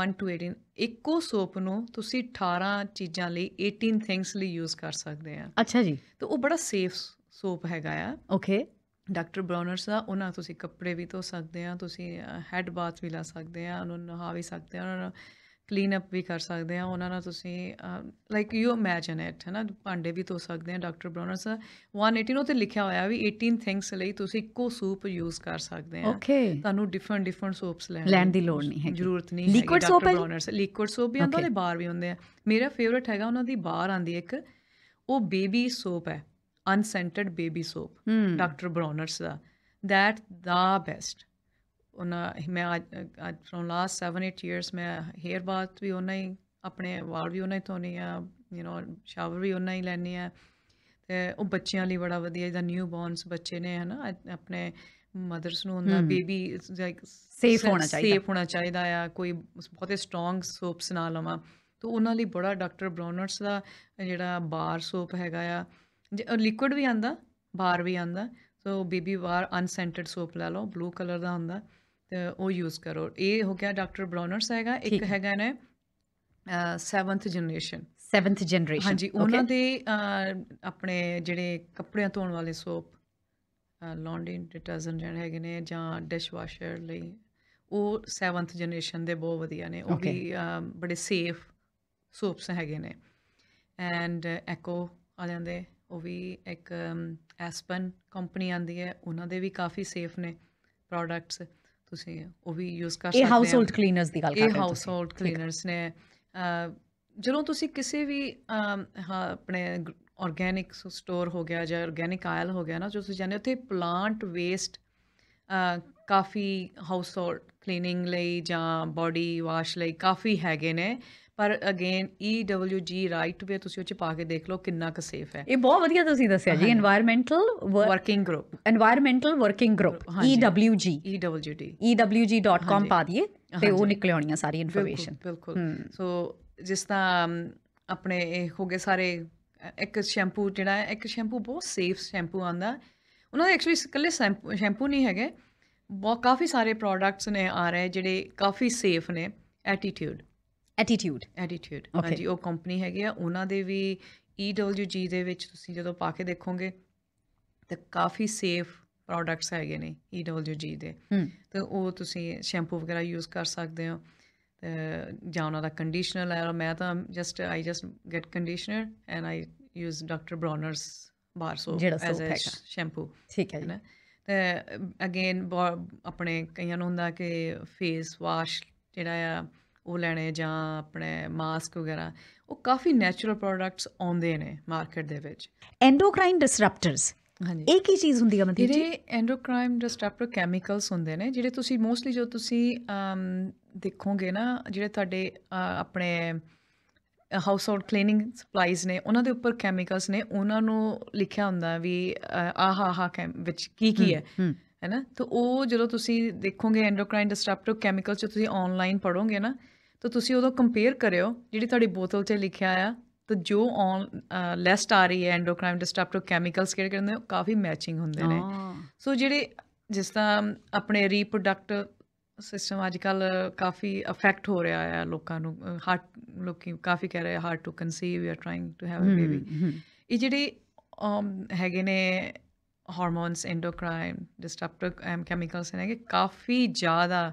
1 ਟੂ 18 ਇੱਕੋ ਸੋਪ ਨੂੰ ਤੁਸੀਂ 18 ਚੀਜ਼ਾਂ ਲਈ 18 ਥਿੰਗਸ ਲਈ ਯੂਜ਼ ਕਰ ਸਕਦੇ ਆ ਅੱਛਾ ਜੀ ਤੇ ਉਹ ਬੜਾ ਸੇਫ ਸੋਪ ਹੈਗਾ ਆ ਓਕੇ ਡਾਕਟਰ ਬ੍ਰਾਊਨਰਸ ਦਾ ਉਹਨਾਂ ਤੁਸੀਂ ਕੱਪੜੇ ਵੀ ਧੋ ਸਕਦੇ ਆ ਤੁਸੀਂ ਹੈਡ ਬਾਥ ਵੀ ਲਾ ਸਕਦੇ ਆ ਉਹਨਾਂ ਨੂੰ ਨਹਾ ਵੀ ਸਕਦੇ ਆ ਉਹਨਾਂ ਨੂੰ ਕਲੀਨ ਅਪ ਵੀ ਕਰ ਸਕਦੇ ਆ ਉਹਨਾਂ ਨਾਲ ਤੁਸੀਂ ਲਾਈਕ ਯੂ ਇਮੇਜਿਨ ਇਟ ਹੈ ਨਾ ਭਾਂਡੇ ਵੀ ਧੋ ਸਕਦੇ ਆ ਡਾਕਟਰ ਬ੍ਰਾਉਨਰਸ 180 ਉਤੇ ਲਿਖਿਆ ਹੋਇਆ ਵੀ 18 ਥਿੰਗਸ ਲਈ ਤੁਸੀਂ ਇੱਕੋ ਸੂਪ ਯੂਜ਼ ਕਰ ਸਕਦੇ ਆ ਤੁਹਾਨੂੰ ਡਿਫਰੈਂਟ ਡਿਫਰੈਂਟ ਸੋਪਸ ਲੈਣ ਲੈਣ ਦੀ ਲੋੜ ਨਹੀਂ ਹੈ ਜ਼ਰੂਰਤ ਨਹੀਂ ਹੈ ਲਿਕਵਿਡ ਸੋਪ ਹੈ ਲਿਕਵਿਡ ਸੋਪ ਵੀ ਆਉਂਦਾ ਉਹਦੇ ਬਾਹਰ ਵੀ ਹੁੰਦੇ ਆ ਮੇਰਾ ਫੇਵਰਟ ਹੈਗਾ ਉਹਨਾਂ ਦੀ ਬਾਹਰ ਆਂਦੀ ਇੱਕ ਉਹ ਬੇਬੀ ਸੋਪ ਹੈ unscented baby soap doctor Bronner's ਦਾ ਦੈਟ ਦਾ ਬੈਸਟ ਉਹਨਾਂ ਮੈਂ ਅੱਜ ਫਰੋਂ ਲਾਸਟ 7 8 ਇਅਰਸ ਮੈਂ ਹੇਅਰ ਬਾਥ ਵੀ ਉਹਨਾਂ ਹੀ ਆਪਣੇ ਵਾਲ ਵੀ ਉਹਨਾਂ ਹੀ ਧੋਨੇ ਆ ਯੂ نو ਸ਼ਾਵਰ ਵੀ ਉਹਨਾਂ ਹੀ ਲੈਣੇ ਆ ਤੇ ਉਹ ਬੱਚਿਆਂ ਲਈ ਬੜਾ ਵਧੀਆ ਜਿਹਾ ਨਿਊ ਬੌਰਨਸ ਬੱਚੇ ਨੇ ਹਨਾ ਆਪਣੇ ਮਦਰਸ ਨੂੰ ਹੁੰਦਾ ਬੇਬੀ ਲਾਈਕ ਸੇਫ ਹੋਣਾ ਚਾਹੀਦਾ ਸੇਫ ਹੋਣਾ ਚਾਹੀਦਾ ਆ ਕੋਈ ਬਹੁਤੇ ਸਟਰੋਂਗ ਸੋਪਸ ਨਾ ਲਵਾਂ ਤੋ ਉਹਨਾਂ ਲਈ ਬੜਾ ਡਾਕਟਰ ਬ੍ਰਾਉਨਰਸ ਦਾ ਜਿਹੜਾ ਬਾਰ ਸੋਪ ਹੈਗਾ ਆ ਲਿਕਵਿਡ ਵੀ ਆਂਦਾ ਬਾਰ ਵੀ ਆਂਦਾ ਸੋ ਬੇਬੀ ਬਾਰ ਅਨਸੈਂਟਡ ਸੋਪ ਲੈ ਲਓ ਬਲੂ ਕਲਰ ਦਾ ਹੁੰਦਾ ਤੇ ਉਹ ਯੂਜ਼ ਕਰੋ ਇਹ ਹੋ ਗਿਆ ਡਾਕਟਰ ਬ੍ਰਾਉਨਰਸ ਹੈਗਾ ਇੱਕ ਹੈਗਾ ਨੇ 7th ਜਨਰੇਸ਼ਨ 7th ਜਨਰੇਸ਼ਨ ਹਾਂਜੀ ਉਹਨਾਂ ਦੇ ਆਪਣੇ ਜਿਹੜੇ ਕੱਪੜਿਆਂ ਧੋਣ ਵਾਲੇ ਸੋਪ ਲੌਂਡਰੀ ਡਿਟਰਜੈਂਟ ਜਿਹੜੇ ਹੈਗੇ ਨੇ ਜਾਂ ਡਿਸ਼ਵਾਸ਼ਰ ਲਈ ਉਹ 7th ਜਨਰੇਸ਼ਨ ਦੇ ਬਹੁਤ ਵਧੀਆ ਨੇ ਉਹ ਵੀ ਬੜੇ ਸੇਫ ਸੋਪਸ ਹੈਗੇ ਨੇ ਐਂਡ ਐਕੋ ਆ ਜਾਂਦੇ ਉਹ ਵੀ ਇੱਕ ਐਸਪਨ ਕੰਪਨੀ ਆਂਦੀ ਹੈ ਉਹਨਾਂ ਦੇ ਵੀ ਕਾਫੀ ਸੇਫ ਨੇ ਪ੍ਰੋਡਕਟਸ ਤੁਸੀਂ ਉਹ ਵੀ ਯੂਜ਼ ਕਰ ਸਕਦੇ ਹੋ ਇਹ ਹਾਊਸਹੋਲਡ ਕਲੀਨਰਸ ਦੀ ਗੱਲ ਕਰ ਰਹੇ ਹੋ ਇਹ ਹਾਊਸਹੋਲਡ ਕਲੀਨਰਸ ਨੇ ਜਦੋਂ ਤੁਸੀਂ ਕਿਸੇ ਵੀ ਆਪਣੇ ਆਰਗੈਨਿਕ ਸਟੋਰ ਹੋ ਗਿਆ ਜਾਂ ਆਰਗੈਨਿਕ ਆਇਲ ਹੋ ਗਿਆ ਨਾ ਜੋ ਤੁਸੀਂ ਜਾਣਦੇ ਉੱਥੇ ਪਲਾਂਟ ਵੇਸਟ ਕਾਫੀ ਹਾਊਸਹੋਲਡ ਕਲੀਨਿੰਗ ਲਈ ਜਾਂ ਬਾਡੀ ਵਾਸ਼ ਲਈ ਕਾਫੀ ਹੈਗੇ ਨੇ ਪਰ ਅਗੇਨ EWG ਰਾਈਟ ਵੇ ਤੁਸੀਂ ਉਹ ਚ ਪਾ ਕੇ ਦੇਖ ਲਓ ਕਿੰਨਾ ਕੁ ਸੇਫ ਹੈ ਇਹ ਬਹੁਤ ਵਧੀਆ ਤੁਸੀਂ ਦੱਸਿਆ ਜੀ environmental working group environmental working group EWG EWGD EWG.com ਪਾ ਦਈਏ ਤੇ ਉਹ ਨਿਕਲ ਆਉਣੀਆਂ ਸਾਰੀ ਇਨਫੋਰਮੇਸ਼ਨ ਬਿਲਕੁਲ ਸੋ ਜਿਸ ਤਰ੍ਹਾਂ ਆਪਣੇ ਇਹ ਹੋ ਗਏ ਸਾਰੇ ਇੱਕ ਸ਼ੈਂਪੂ ਜਿਹੜਾ ਹੈ ਇੱਕ ਸ਼ੈਂਪੂ ਬਹੁਤ ਸੇਫ ਸ਼ੈਂਪੂ ਆਂਦਾ ਉਹਨਾਂ ਦੇ ਐਕਚੁਅਲੀ ਇਕੱਲੇ ਸ਼ੈਂਪੂ ਨਹੀਂ ਹੈਗੇ ਬਹੁਤ ਕਾਫੀ ਸਾਰੇ ਪ੍ਰੋਡਕਟਸ ਨੇ ਆ ਰਹੇ ਜਿਹੜੇ ਕਾਫੀ ਸੇਫ ਨੇ ਐਟੀਟਿਊਡ ਐਟੀਟਿਊਡ ਐਟੀਟਿਊਡ ਹਾਂਜੀ ਉਹ ਕੰਪਨੀ ਹੈਗੇ ਆ ਉਹਨਾਂ ਦੇ ਵੀ EWG ਦੇ ਵਿੱਚ ਤੁਸੀਂ ਜਦੋਂ ਪਾ ਕੇ ਦੇਖੋਗੇ ਤੇ ਕਾਫੀ ਸੇਫ ਪ੍ਰੋਡਕਟਸ ਹੈਗੇ ਨੇ EWG ਦੇ ਤਾਂ ਉਹ ਤੁਸੀਂ ਸ਼ੈਂਪੂ ਵਗੈਰਾ ਯੂਜ਼ ਕਰ ਸਕਦੇ ਹੋ ਜਾਂ ਉਹਨਾਂ ਦਾ ਕੰਡੀਸ਼ਨਰ ਹੈ ਮੈਂ ਤਾਂ just I just get conditioner and I use doctor Bronner's bar soap as a shampoo ਠੀਕ ਹੈ ਨਾ ਤੇ ਅਗੇਨ ਆਪਣੇ ਕਈਆਂ ਨੂੰ ਹੁੰਦਾ ਕਿ ਫੇਸ ਵਾਸ਼ ਜਿਹੜਾ ਆ ਉਹ ਲੈਣੇ ਜਾਂ ਆਪਣੇ ਮਾਸਕ ਵਗੈਰਾ ਉਹ ਕਾਫੀ ਨੇਚਰਲ ਪ੍ਰੋਡਕਟਸ ਆਉਂਦੇ ਨੇ ਮਾਰਕੀਟ ਦੇ ਵਿੱਚ ਐਂਡੋਕ੍ਰਾਈਨ ਡਿਸਰਪਟਰਸ ਹਾਂਜੀ ਇਹ ਕੀ ਚੀਜ਼ ਹੁੰਦੀ ਹੈ ਮਤਲਬ ਜਿਹੜੇ ਐਂਡੋਕ੍ਰਾਈਨ ਡਿਸਰਪਟਰ ਕੈਮੀਕਲਸ ਹੁੰਦੇ ਨੇ ਜਿਹੜੇ ਤੁਸੀਂ ਮੋਸਟਲੀ ਜੋ ਤੁਸੀਂ ਦੇਖੋਗੇ ਨਾ ਜਿਹੜੇ ਤੁਹਾਡੇ ਆਪਣੇ ਹਾਊਸ ਹੋਲਡ ਕਲੀਨਿੰਗ ਸਪਲਾਈਜ਼ ਨੇ ਉਹਨਾਂ ਦੇ ਉੱਪਰ ਕੈਮੀਕਲਸ ਨੇ ਉਹਨਾਂ ਨੂੰ ਲਿਖਿਆ ਹੁੰਦਾ ਵੀ ਹਾ ਆਹ ਵਿੱਚ ਕੀ ਕੀ ਹੈ ਹੈਨਾ ਤਾਂ ਉਹ ਜਦੋਂ ਤੁਸੀਂ ਦੇਖੋਗੇ ਐਂਡੋਕ੍ਰਾਈਨ ਡਿਸਟਰਪਟਰ ਕੈਮੀਕਲਸ ਜੋ ਤੁਸੀਂ ਆਨਲਾਈਨ ਪੜੋਗੇ ਨਾ ਤਾਂ ਤੁਸੀਂ ਉਹਦਾ ਕੰਪੇਅਰ ਕਰਿਓ ਜਿਹੜੀ ਤੁਹਾਡੀ ਬੋਤਲ 'ਚ ਲਿਖਿਆ ਆ ਤਾਂ ਜੋ ਔਨ ਲੈਸਟ ਆ ਰਹੀ ਹੈ ਐਂਡੋਕ੍ਰਾਈਨ ਡਿਸਟਰਪਟਿਵ ਕੈਮੀਕਲਸ ਕਿਹੜੇ ਕਿਹੜੇ ਨੇ ਕਾਫੀ ਮੈਚਿੰਗ ਹੁੰਦੇ ਨੇ ਸੋ ਜਿਹੜੇ ਜਿਸ ਤਰ੍ਹਾਂ ਆਪਣੇ ਰੀਪਰੋਡਕਟਿਵ ਸਿਸਟਮ ਅੱਜ ਕੱਲ ਕਾਫੀ ਅਫੈਕਟ ਹੋ ਰਿਹਾ ਹੈ ਲੋਕਾਂ ਨੂੰ ਹਾਰਟ ਲੋਕੀ ਕਾਫੀ ਕਹਿ ਰਹੇ hard to conceive you are trying to have a baby ਇਹ ਜਿਹੜੇ ਹੈਗੇ ਨੇ ਹਾਰਮੋਨਸ ਐਂਡੋਕ੍ਰਾਈਨ ਡਿਸਟਰਪਟਿਵ ਕੈਮੀਕਲਸ ਨੇ ਕਾਫੀ ਜ਼ਿਆਦਾ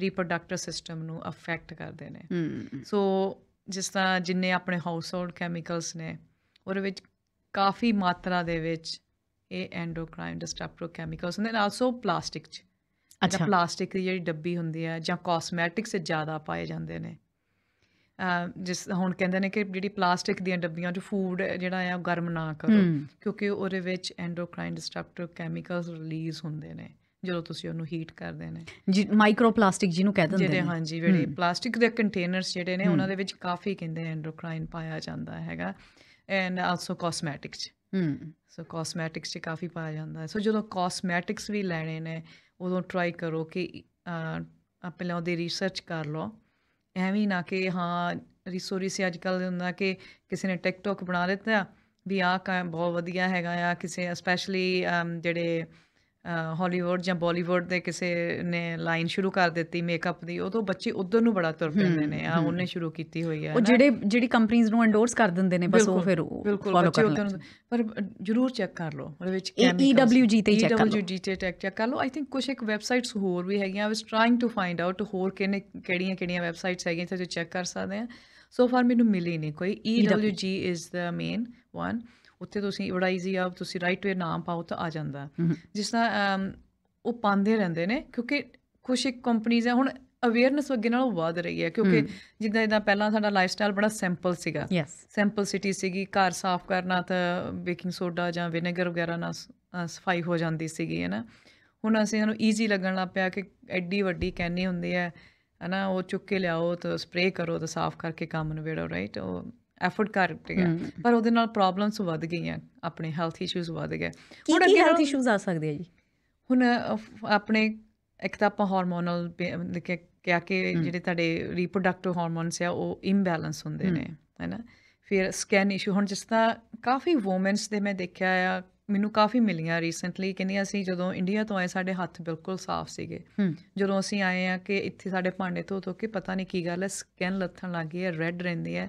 ਰੀਪਰੋਡਕਟਿਵ ਸਿਸਟਮ ਨੂੰ ਅਫੈਕਟ ਕਰਦੇ ਨੇ ਸੋ ਜਿਸ ਤਰ੍ਹਾਂ ਜਿੰਨੇ ਆਪਣੇ ਹਾਊਸ ਹੋਲਡ ਕੈਮੀਕਲਸ ਨੇ ਉਹਦੇ ਵਿੱਚ ਕਾਫੀ ਮਾਤਰਾ ਦੇ ਵਿੱਚ ਇਹ ਐਂਡੋਕ੍ਰਾਈਨ ਡਿਸਟਰਪਟਿਵ ਕੈਮੀਕਲਸ ਨੇ ਆਲਸੋ ਪਲਾਸਟਿਕ ਚ ਅੱਛਾ ਪਲਾਸਟਿਕ ਦੀ ਜਿਹੜੀ ਡੱਬੀ ਹੁੰਦੀ ਹੈ ਜਾਂ ਕਾਸਮੈਟਿਕਸ ਵਿੱਚ ਜ਼ਿਆਦਾ ਪਾਏ ਜਾਂਦੇ ਨੇ ਜਿਸ ਹੁਣ ਕਹਿੰਦੇ ਨੇ ਕਿ ਜਿਹੜੀ ਪਲਾਸਟਿਕ ਦੀਆਂ ਡੱਬੀਆਂ 'ਚ ਫੂਡ ਜਿਹੜਾ ਆ ਗਰਮ ਨਾ ਕਰੋ ਕਿਉਂਕਿ ਉਹਦੇ ਵਿੱਚ ਐਂਡੋਕ੍ਰਾਈਨ ਡਿਸਟਰਪਟਿਵ ਕੈਮੀਕਲਸ ਰਿਲੀਜ਼ ਹੁੰਦੇ ਨੇ ਜਦੋਂ ਤੁਸੀਂ ਉਹਨੂੰ ਹੀਟ ਕਰਦੇ ਨੇ ਮਾਈਕਰੋ ਪਲਾਸਟਿਕ ਜਿਹਨੂੰ ਕਹਿ ਦਿੰਦੇ ਨੇ ਜਿਹੜੇ ਹਾਂਜੀ ਜਿਹੜੇ ਪਲਾਸਟਿਕ ਦੇ ਕੰਟੇਨਰਸ ਜਿਹੜੇ ਨੇ ਉਹਨਾਂ ਦੇ ਵਿੱਚ ਕਾਫੀ ਕਹਿੰਦੇ ਐਂਡੋਕ੍ਰਾਈਨ ਪਾਇਆ ਜਾਂਦਾ ਹੈਗਾ ਐਂਡ ਆਲਸੋ ਕਾਸਮੈਟਿਕਸ ਚ ਸੋ ਕਾਸਮੈਟਿਕਸ ਚ ਕਾਫੀ ਪਾਇਆ ਜਾਂਦਾ ਸੋ ਜਦੋਂ ਕਾਸਮੈਟਿਕਸ ਵੀ ਲੈਣੇ ਨੇ ਉਦੋਂ ਟਰਾਈ ਕਰੋ ਕਿ ਪਹਿਲਾਂ ਉਹਦੀ ਰਿਸਰਚ ਕਰ ਲਓ ਐਵੇਂ ਨਾ ਕਿ ਹਾਂ ਰਿਸੋਰੀ ਸੇ ਅੱਜ ਕੱਲ ਹੁੰਦਾ ਕਿ ਕਿਸੇ ਨੇ ਟਿਕਟੌਕ ਬਣਾ ਦਿੱਤਾ ਵੀ ਆਹ ਕਾ ਬਹੁਤ ਵਧੀਆ ਹੈਗਾ ਆ ਕਿਸੇ ਸਪੈਸ਼ਲੀ ਜਿਹੜੇ ਹਾਲੀਵੁੱਡ ਜਾਂ ਬਾਲੀਵੁੱਡ ਦੇ ਕਿਸੇ ਨੇ ਲਾਈਨ ਸ਼ੁਰੂ ਕਰ ਦਿੱਤੀ ਮੇਕਅਪ ਦੀ ਉਹ ਤੋਂ ਬੱਚੇ ਉਧਰ ਨੂੰ ਬੜਾ ਤੁਰ ਪੈਂਦੇ ਨੇ ਆ ਉਹਨੇ ਸ਼ੁਰੂ ਕੀਤੀ ਹੋਈ ਹੈ ਉਹ ਜਿਹੜੇ ਜਿਹੜੀ ਕੰਪਨੀਆਂ ਨੂੰ ਐਂਡੋਰਸ ਕਰ ਦਿੰਦੇ ਨੇ ਬਸ ਉਹ ਫਿਰ ਫੋਲੋ ਕਰ ਲੈਂਦੇ ਪਰ ਜਰੂਰ ਚੈੱਕ ਕਰ ਲਓ ਉਹਦੇ ਵਿੱਚ EWG ਤੇ ਚੈੱਕ ਕਰ ਲਓ EWG ਤੇ ਚੈੱਕ ਕਰ ਲਓ ਆਈ ਥਿੰਕ ਕੁਝ ਇੱਕ ਵੈਬਸਾਈਟਸ ਹੋਰ ਵੀ ਹੈਗੀਆਂ I was trying to find out ਹੋਰ ਕਿਹਨੇ ਕਿਹੜੀਆਂ ਕਿਹੜੀਆਂ ਵੈਬਸਾਈਟਸ ਹੈਗੀਆਂ ਜਿੱਥੇ ਚੈੱਕ ਕਰ ਸਕਦੇ ਆ ਸੋ ਫਾਰ ਮੈਨੂੰ ਮਿਲੀ ਨਹੀਂ ਕੋਈ EWG is the main one ਉੱਥੇ ਤੁਸੀਂ ਬੜਾ ਈਜ਼ੀ ਆ ਤੁਸੀਂ ਰਾਈਟ ਵੇ ਨਾਮ ਪਾਓ ਤਾਂ ਆ ਜਾਂਦਾ ਜਿਸ ਤਰ੍ਹਾਂ ਉਹ ਪਾਉਂਦੇ ਰਹਿੰਦੇ ਨੇ ਕਿਉਂਕਿ ਕੁਝ ਇੱਕ ਕੰਪਨੀਆਂ ਹੁਣ ਅਵੇਅਰਨੈਸ ਅੱਗੇ ਨਾਲੋਂ ਵਧ ਰਹੀ ਹੈ ਕਿਉਂਕਿ ਜਿੱਦਾਂ ਜਿੱਦਾਂ ਪਹਿਲਾਂ ਸਾਡਾ ਲਾਈਫਸਟਾਈਲ ਬੜਾ ਸਿੰਪਲ ਸੀਗਾ ਸਿੰਪਲ ਸਿਟੀ ਸੀਗੀ ਘਰ ਸਾਫ਼ ਕਰਨਾ ਤਾਂ ਬੇਕਿੰਗ ਸੋਡਾ ਜਾਂ ਵਿਨੇਗਰ ਵਗੈਰਾ ਨਾਲ ਸਫਾਈ ਹੋ ਜਾਂਦੀ ਸੀਗੀ ਹੈ ਨਾ ਹੁਣ ਅਸੀਂ ਇਹਨੂੰ ਈਜ਼ੀ ਲੱਗਣ ਲੱਗ ਪਿਆ ਕਿ ਐਡੀ ਵੱਡੀ ਕੈਨੀ ਹੁੰਦੀ ਹੈ ਹਨਾ ਉਹ ਚੁੱਕ ਕੇ ਲਿਆਓ ਤਾਂ ਸਪਰੇਅ ਕਰੋ ਤਾਂ ਸਾਫ਼ ਕਰਕੇ ਕੰਮ ਨੂੰ ਰਾਈਟ ਉਹ ਐਫਰਟ ਕਰ ਰਹੇ ਹੈ ਪਰ ਉਹਦੇ ਨਾਲ ਪ੍ਰੋਬਲਮਸ ਵਧ ਗਈਆਂ ਆਪਣੇ ਹੈਲਥ ਇਸ਼ੂਸ ਵਧ ਗਏ ਹੁਣ ਅੱਗੇ ਹੈਲਥ ਇਸ਼ੂਸ ਆ ਸਕਦੇ ਆ ਜੀ ਹੁਣ ਆਪਣੇ ਇੱਕ ਤਾਂ ਆਪਾਂ ਹਾਰਮੋਨਲ ਕਿਆ ਕਿ ਜਿਹੜੇ ਤੁਹਾਡੇ ਰੀਪਰੋਡਕਟਿਵ ਹਾਰਮੋਨਸ ਆ ਉਹ ਇੰਬੈਲੈਂਸ ਹੁੰਦੇ ਨੇ ਹੈਨਾ ਫਿਰ ਸਕਿਨ ਇਸ਼ੂ ਹੁਣ ਜਿਸ ਤਰ੍ਹਾਂ ਕਾਫੀ ਔਮਨਸ ਦੇ ਮੈਂ ਦੇਖਿਆ ਆ ਮੈਨੂੰ ਕਾਫੀ ਮਿਲੀਆਂ ਰੀਸੈਂਟਲੀ ਕਹਿੰਦੀ ਅਸੀਂ ਜਦੋਂ ਇੰਡੀਆ ਤੋਂ ਆਏ ਸਾਡੇ ਹੱਥ ਬਿਲਕੁਲ ਸਾਫ਼ ਸੀਗੇ ਜਦੋਂ ਅਸੀਂ ਆਏ ਆ ਕਿ ਇੱਥੇ ਸਾਡੇ ਭਾਂਡੇ ਧੋ ਧੋ ਕੇ ਪਤਾ ਨਹੀਂ ਕੀ ਗੱਲ ਹੈ ਸਕਿਨ ਲੱਥਣ ਲੱਗੀ ਹੈ ਰੈੱਡ ਰਹਿੰਦੀ ਹੈ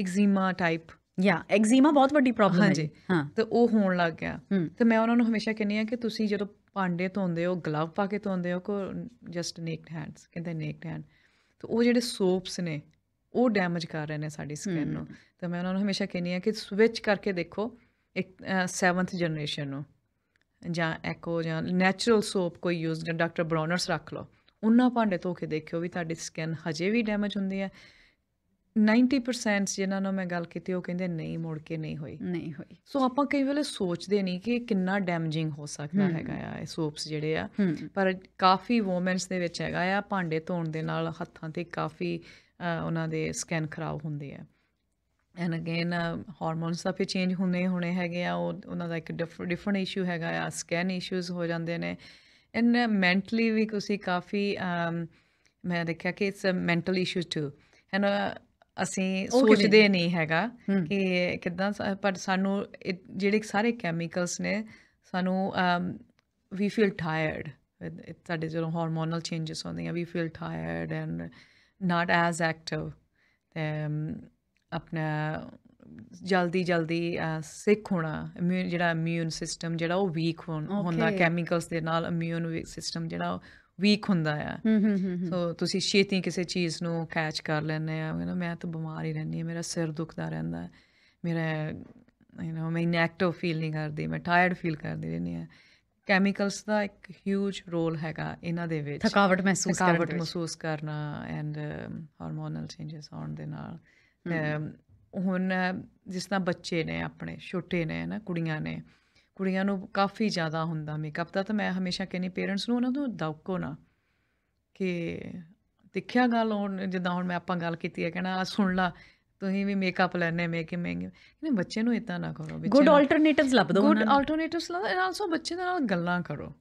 ਐਗਜ਼ੀਮਾ ਟਾਈਪ ਯਾ ਐਗਜ਼ੀਮਾ ਬਹੁਤ ਵੱਡੀ ਪ੍ਰੋਬਲਮ ਹੈ ਜੀ ਹਾਂ ਤੇ ਉਹ ਹੋਣ ਲੱਗ ਗਿਆ ਤੇ ਮੈਂ ਉਹਨਾਂ ਨੂੰ ਹਮੇਸ਼ਾ ਕਹਿੰਨੀ ਆ ਕਿ ਤੁਸੀਂ ਜਦੋਂ ਭਾਂਡੇ ਧੋਂਦੇ ਹੋ ਗਲਵ ਪਾ ਕੇ ਧੋਂਦੇ ਹੋ ਕੋ ਜਸਟ ਨੇਕਡ ਹੈਂਡਸ ਕਹਿੰਦੇ ਨੇਕਡ ਹੈਂਡ ਤੇ ਉਹ ਜਿਹੜੇ ਸੋਪਸ ਨੇ ਉਹ ਡੈਮੇਜ ਕਰ ਰਹੇ ਨੇ ਸਾਡੀ ਸਕਿਨ ਨੂੰ ਤੇ ਮੈਂ ਉਹਨਾਂ ਨੂੰ ਹਮੇਸ਼ਾ ਕਹਿੰਨੀ ਆ ਕਿ ਸਵਿਚ ਕਰਕੇ ਦੇਖੋ ਇੱਕ 7th ਜਨਰੇਸ਼ਨ ਨੂੰ ਜਾਂ ਐਕੋ ਜਾਂ ਨੇਚਰਲ ਸੋਪ ਕੋਈ ਯੂਜ਼ ਡਾਕਟਰ ਬ੍ਰਾਉਨਰਸ ਰੱਖ ਲਓ ਉਹਨਾਂ ਭਾਂਡੇ ਧੋ ਕੇ ਦੇਖਿਓ ਵੀ ਤੁਹਾਡੀ ਸਕਿਨ ਹਜੇ ਵੀ ਡੈਮੇਜ ਹੁੰਦੀ ਹੈ 90% ਜਿਨ੍ਹਾਂ ਨਾਲ ਮੈਂ ਗੱਲ ਕੀਤੀ ਉਹ ਕਹਿੰਦੇ ਨਹੀਂ ਮੁੜ ਕੇ ਨਹੀਂ ਹੋਈ ਨਹੀਂ ਹੋਈ ਸੋ ਆਪਾਂ ਕਈ ਵੇਲੇ ਸੋਚਦੇ ਨਹੀਂ ਕਿ ਕਿੰਨਾ ਡੈਮੇਜਿੰਗ ਹੋ ਸਕਦਾ ਹੈਗਾ ਆ ਇਹ ਸੋਪਸ ਜਿਹੜੇ ਆ ਪਰ ਕਾਫੀ ਔਮਨਸ ਦੇ ਵਿੱਚ ਹੈਗਾ ਆ ਭਾਂਡੇ ਧੋਣ ਦੇ ਨਾਲ ਹੱਥਾਂ ਤੇ ਕਾਫੀ ਉਹਨਾਂ ਦੇ ਸਕਿਨ ਖਰਾਬ ਹੁੰਦੇ ਆ ਐਂਡ ਅਗੇਨ ਹਾਰਮੋਨਸ ਦਾ ਵੀ ਚੇਂਜ ਹੁੰਦੇ ਹੋਣੇ ਹੈਗੇ ਆ ਉਹ ਉਹਨਾਂ ਦਾ ਇੱਕ ਡਿਫਰੈਂਟ ਇਸ਼ੂ ਹੈਗਾ ਆ ਸਕਿਨ ਇਸ਼ੂਜ਼ ਹੋ ਜਾਂਦੇ ਨੇ ਐਨ ਮੈਂਟਲੀ ਵੀ ਕੁਸੀ ਕਾਫੀ ਮੈਂ ਦੇਖਿਆ ਕਿ it's a mental issue too and ਅਸੀਂ ਸੋਚਦੇ ਨਹੀਂ ਹੈਗਾ ਕਿ ਕਿਦਾਂ ਪਰ ਸਾਨੂੰ ਜਿਹੜੇ ਸਾਰੇ ਕੈਮੀਕਲਸ ਨੇ ਸਾਨੂੰ ਵੀ ਫੀਲ ਟਾਇਰਡ ਸਾਡੇ ਜਦੋਂ ਹਾਰਮੋਨਲ ਚੇਂजेस ਹੁੰਦੇ ਆ we feel tired and not as active ਆਪਣਾ ਜਲਦੀ ਜਲਦੀ ਸਿੱਖ ਹੋਣਾ ਜਿਹੜਾ ਇਮਿਊਨ ਸਿਸਟਮ ਜਿਹੜਾ ਉਹ ਵੀਕ ਹੋਣਾ ਕੈਮੀਕਲਸ ਦੇ ਨਾਲ ਇਮਿਊਨ ਸਿਸਟਮ ਜਿਹੜਾ ਵੀਕ ਹੁੰਦਾ ਆ ਸੋ ਤੁਸੀਂ ਛੇਤੀ ਕਿਸੇ ਚੀਜ਼ ਨੂੰ ਕੈਚ ਕਰ ਲੈਂਦੇ ਆ ਯੂ نو ਮੈਂ ਤਾਂ ਬਿਮਾਰ ਹੀ ਰਹਿੰਦੀ ਆ ਮੇਰਾ ਸਿਰ ਦੁਖਦਾ ਰਹਿੰਦਾ ਹੈ ਮੇਰਾ ਯੂ نو ਮੈਂ ਇਨਐਕਟਿਵ ਫੀਲਿੰਗ ਕਰਦੀ ਮੈਂ ਟਾਇਰਡ ਫੀਲ ਕਰਦੀ ਰਹਿੰਦੀ ਆ ਕੈਮੀਕਲਸ ਦਾ ਇੱਕ ਹਿਊਜ ਰੋਲ ਹੈਗਾ ਇਹਨਾਂ ਦੇ ਵਿੱਚ ਥਕਾਵਟ ਮਹਿਸੂਸ ਕਰਨਾ ਥਕਾਵਟ ਮਹਿਸੂਸ ਕਰਨਾ ਐਂਡ ਹਾਰਮੋਨਲ ਚੇਂਜਸ ਆਉਣ ਦੇ ਨਾਲ ਹੁਣ ਜਿਸ ਤਰ੍ਹਾਂ ਬੱਚੇ ਨੇ ਆਪਣੇ ਛੋਟੇ ਨੇ ਨਾ ਕੁੜੀਆਂ ਨੇ ਕੁੜੀਆਂ ਨੂੰ ਕਾਫੀ ਜ਼ਿਆਦਾ ਹੁੰਦਾ ਮੇਕਅਪ ਦਾ ਤਾਂ ਮੈਂ ਹਮੇਸ਼ਾ ਕਹਿੰਨੀ ਪੇਰੈਂਟਸ ਨੂੰ ਉਹਨਾਂ ਨੂੰ ਦੌਕੋ ਨਾ ਕਿ ਦੇਖਿਆ ਗੱਲ ਹੁਣ ਜਿੱਦਾਂ ਹੁਣ ਮੈਂ ਆਪਾਂ ਗੱਲ ਕੀਤੀ ਹੈ ਕਹਿਣਾ ਆ ਸੁਣ ਲਾ ਤੁਸੀਂ ਵੀ ਮੇਕਅਪ ਲੈਣੇ ਮੇਕ ਮਹਿੰਗੇ ਕਿਨੇ ਬੱਚੇ ਨੂੰ ਇਦਾਂ ਨਾ ਕਰੋ ਵਿੱਚ ਗੁੱਡ ਆਲਟਰਨੇਟਿਵਸ ਲੱਭ ਦੋ ਗੁੱਡ ਆਲਟਰਨੇਟਿਵਸ ਲੱਭ ਐਂਡ ਆਲਸੋ ਬੱਚੇ ਨਾਲ ਗੱਲਾਂ ਕਰੋ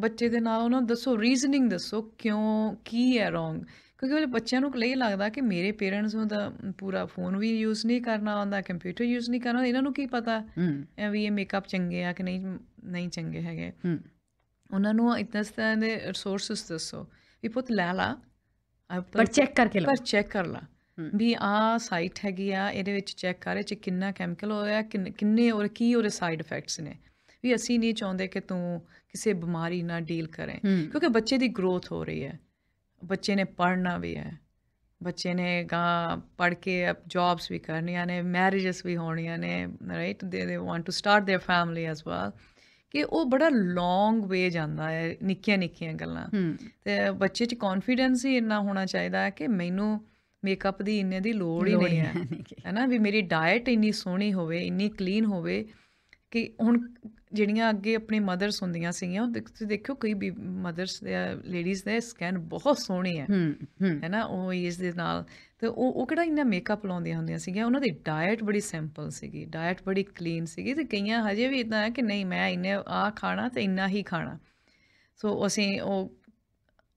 ਬੱਚੇ ਦੇ ਨਾਲ ਉਹਨਾਂ ਦੱਸੋ ਰੀਜ਼ਨਿੰਗ ਦੱਸੋ ਕਿਉਂ ਕੀ ਹੈ ਰੋਂਗ ਕਿਉਂਕਿ ਉਹ ਬੱਚਿਆਂ ਨੂੰ ਕਲੇ ਲੱਗਦਾ ਕਿ ਮੇਰੇ ਪੇਰੈਂਟਸ ਨੂੰ ਤਾਂ ਪੂਰਾ ਫੋਨ ਵੀ ਯੂਜ਼ ਨਹੀਂ ਕਰਨਾ ਆਉਂਦਾ ਕੰਪਿਊਟਰ ਯੂਜ਼ ਨਹੀਂ ਕਰਨਾ ਇਹਨਾਂ ਨੂੰ ਕੀ ਪਤਾ ਵੀ ਇਹ ਮੇਕਅਪ ਚੰਗੇ ਆ ਕਿ ਨਹੀਂ ਨਹੀਂ ਚੰਗੇ ਹੈਗੇ ਉਹਨਾਂ ਨੂੰ ਇਤਨਾ ਦੇ ਰਿਸੋਰਸਸ ਦੱਸੋ ਵੀ ਪੁੱਤ ਲੈ ਲਾ ਪਰ ਚੈੱਕ ਕਰਕੇ ਲਾ ਪਰ ਚੈੱਕ ਕਰ ਲਾ ਵੀ ਆ ਸਾਈਟ ਹੈਗੀ ਆ ਇਹਦੇ ਵਿੱਚ ਚੈੱਕ ਕਰ ਇਹ ਚ ਕਿੰਨਾ ਕੈਮੀਕਲ ਹੋਇਆ ਕਿੰਨੇ ਔਰ ਕੀ ਔਰ ਸਾਈਡ ਇਫੈਕਟਸ ਨੇ ਵੀ ਅਸੀਂ ਨਹੀਂ ਚਾਹੁੰਦੇ ਕਿ ਤੂੰ ਕਿਸੇ ਬਿਮਾਰੀ ਨਾਲ ਡੀਲ ਕਰੇ ਕਿਉਂਕਿ ਬੱਚੇ ਦੀ ਗਰੋਥ ਹੋ ਰਹੀ ਹੈ ਬੱਚੇ ਨੇ ਪੜਨਾ ਵੀ ਹੈ ਬੱਚੇ ਨੇ ਗਾ ਪੜ ਕੇ ਜੌਬਸ ਵੀ ਕਰਨੀਆਂ ਨੇ ਮੈਰਿਜਸ ਵੀ ਹੋਣੀਆਂ ਨੇ right they they want to start their family as well ਕਿ ਉਹ ਬੜਾ ਲੌਂਗ ਵੇ ਜਾਂਦਾ ਹੈ ਨਿੱਕੀਆਂ ਨਿੱਕੀਆਂ ਗੱਲਾਂ ਤੇ ਬੱਚੇ 'ਚ ਕੌਨਫੀਡੈਂਸ ਹੀ ਇੰਨਾ ਹੋਣਾ ਚਾਹੀਦਾ ਹੈ ਕਿ ਮੈਨੂੰ ਮੇਕਅਪ ਦੀ ਇੰਨੇ ਦੀ ਲੋੜ ਹੀ ਨਹੀਂ ਹੈ ਹੈਨਾ ਵੀ ਮੇਰੀ ਡਾਈਟ ਇੰਨੀ ਸੋਹਣੀ ਹੋਵੇ ਇੰਨੀ ਕਲੀਨ ਹੋਵੇ ਕਿ ਹੁਣ ਜਿਹੜੀਆਂ ਅੱਗੇ ਆਪਣੇ ਮਦਰਸ ਹੁੰਦੀਆਂ ਸੀਗੀਆਂ ਉਹ ਤੁਸੀਂ ਦੇਖਿਓ ਕਈ ਮਦਰਸ ਦੇ ਲੇਡੀਜ਼ ਦੇ ਸਕੈਨ ਬਹੁਤ ਸੋਹਣੇ ਹੈ ਹੈ ਨਾ ਉਹ ਇਸ ਦੇ ਨਾਲ ਤੇ ਉਹ ਉਹ ਕਿਹੜਾ ਇੰਨਾ ਮੇਕਅਪ ਲਾਉਂਦੀਆਂ ਹੁੰਦੀਆਂ ਸੀਗੀਆਂ ਉਹਨਾਂ ਦੀ ਡਾਈਟ ਬੜੀ ਸਿੰਪਲ ਸੀਗੀ ਡਾਈਟ ਬੜੀ ਕਲੀਨ ਸੀਗੀ ਤੇ ਕਈਆਂ ਹਜੇ ਵੀ ਇਦਾਂ ਹੈ ਕਿ ਨਹੀਂ ਮੈਂ ਇੰਨੇ ਆ ਖਾਣਾ ਤੇ ਇੰਨਾ ਹੀ ਖਾਣਾ ਸੋ ਅਸੀਂ ਉਹ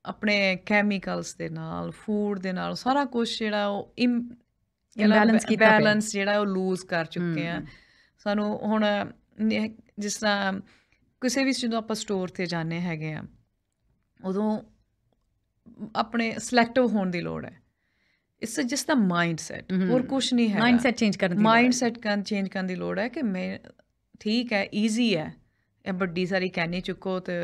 ਆਪਣੇ ਕੈਮੀਕਲਸ ਦੇ ਨਾਲ ਫੂਡ ਦੇ ਨਾਲ ਸਾਰਾ ਕੁਝ ਜਿਹੜਾ ਉਹ ਇੰਬੈਲੈਂਸ ਕੀਤਾ ਬੈਲੈਂਸ ਜਿਹੜਾ ਉਹ ਲੂਜ਼ ਕਰ ਚੁੱਕੇ ਆ ਸਾਨੂੰ ਹੁਣ ਜਿਸ ਤਰ੍ਹਾਂ ਕਿਸੇ ਵੀ ਜਦੋਂ ਆਪਾਂ ਸਟੋਰ ਤੇ ਜਾਂਦੇ ਹੈਗੇ ਆ ਉਦੋਂ ਆਪਣੇ ਸਿਲੈਕਟਿਵ ਹੋਣ ਦੀ ਲੋੜ ਹੈ ਇਸ ਜਿਸ ਦਾ ਮਾਈਂਡ ਸੈਟ ਹੋਰ ਕੁਝ ਨਹੀਂ ਹੈ ਮਾਈਂਡ ਸੈਟ ਚੇਂਜ ਕਰਨ ਦੀ ਮਾਈਂਡ ਸੈਟ ਕਰਨ ਚੇਂਜ ਕਰਨ ਦੀ ਲੋੜ ਹੈ ਕਿ ਮੈਂ ਠੀਕ ਹੈ ਈਜ਼ੀ ਹੈ ਇਹ ਵੱਡੀ ਸਾਰੀ ਕੈਨੀ ਚੁੱਕੋ ਤੇ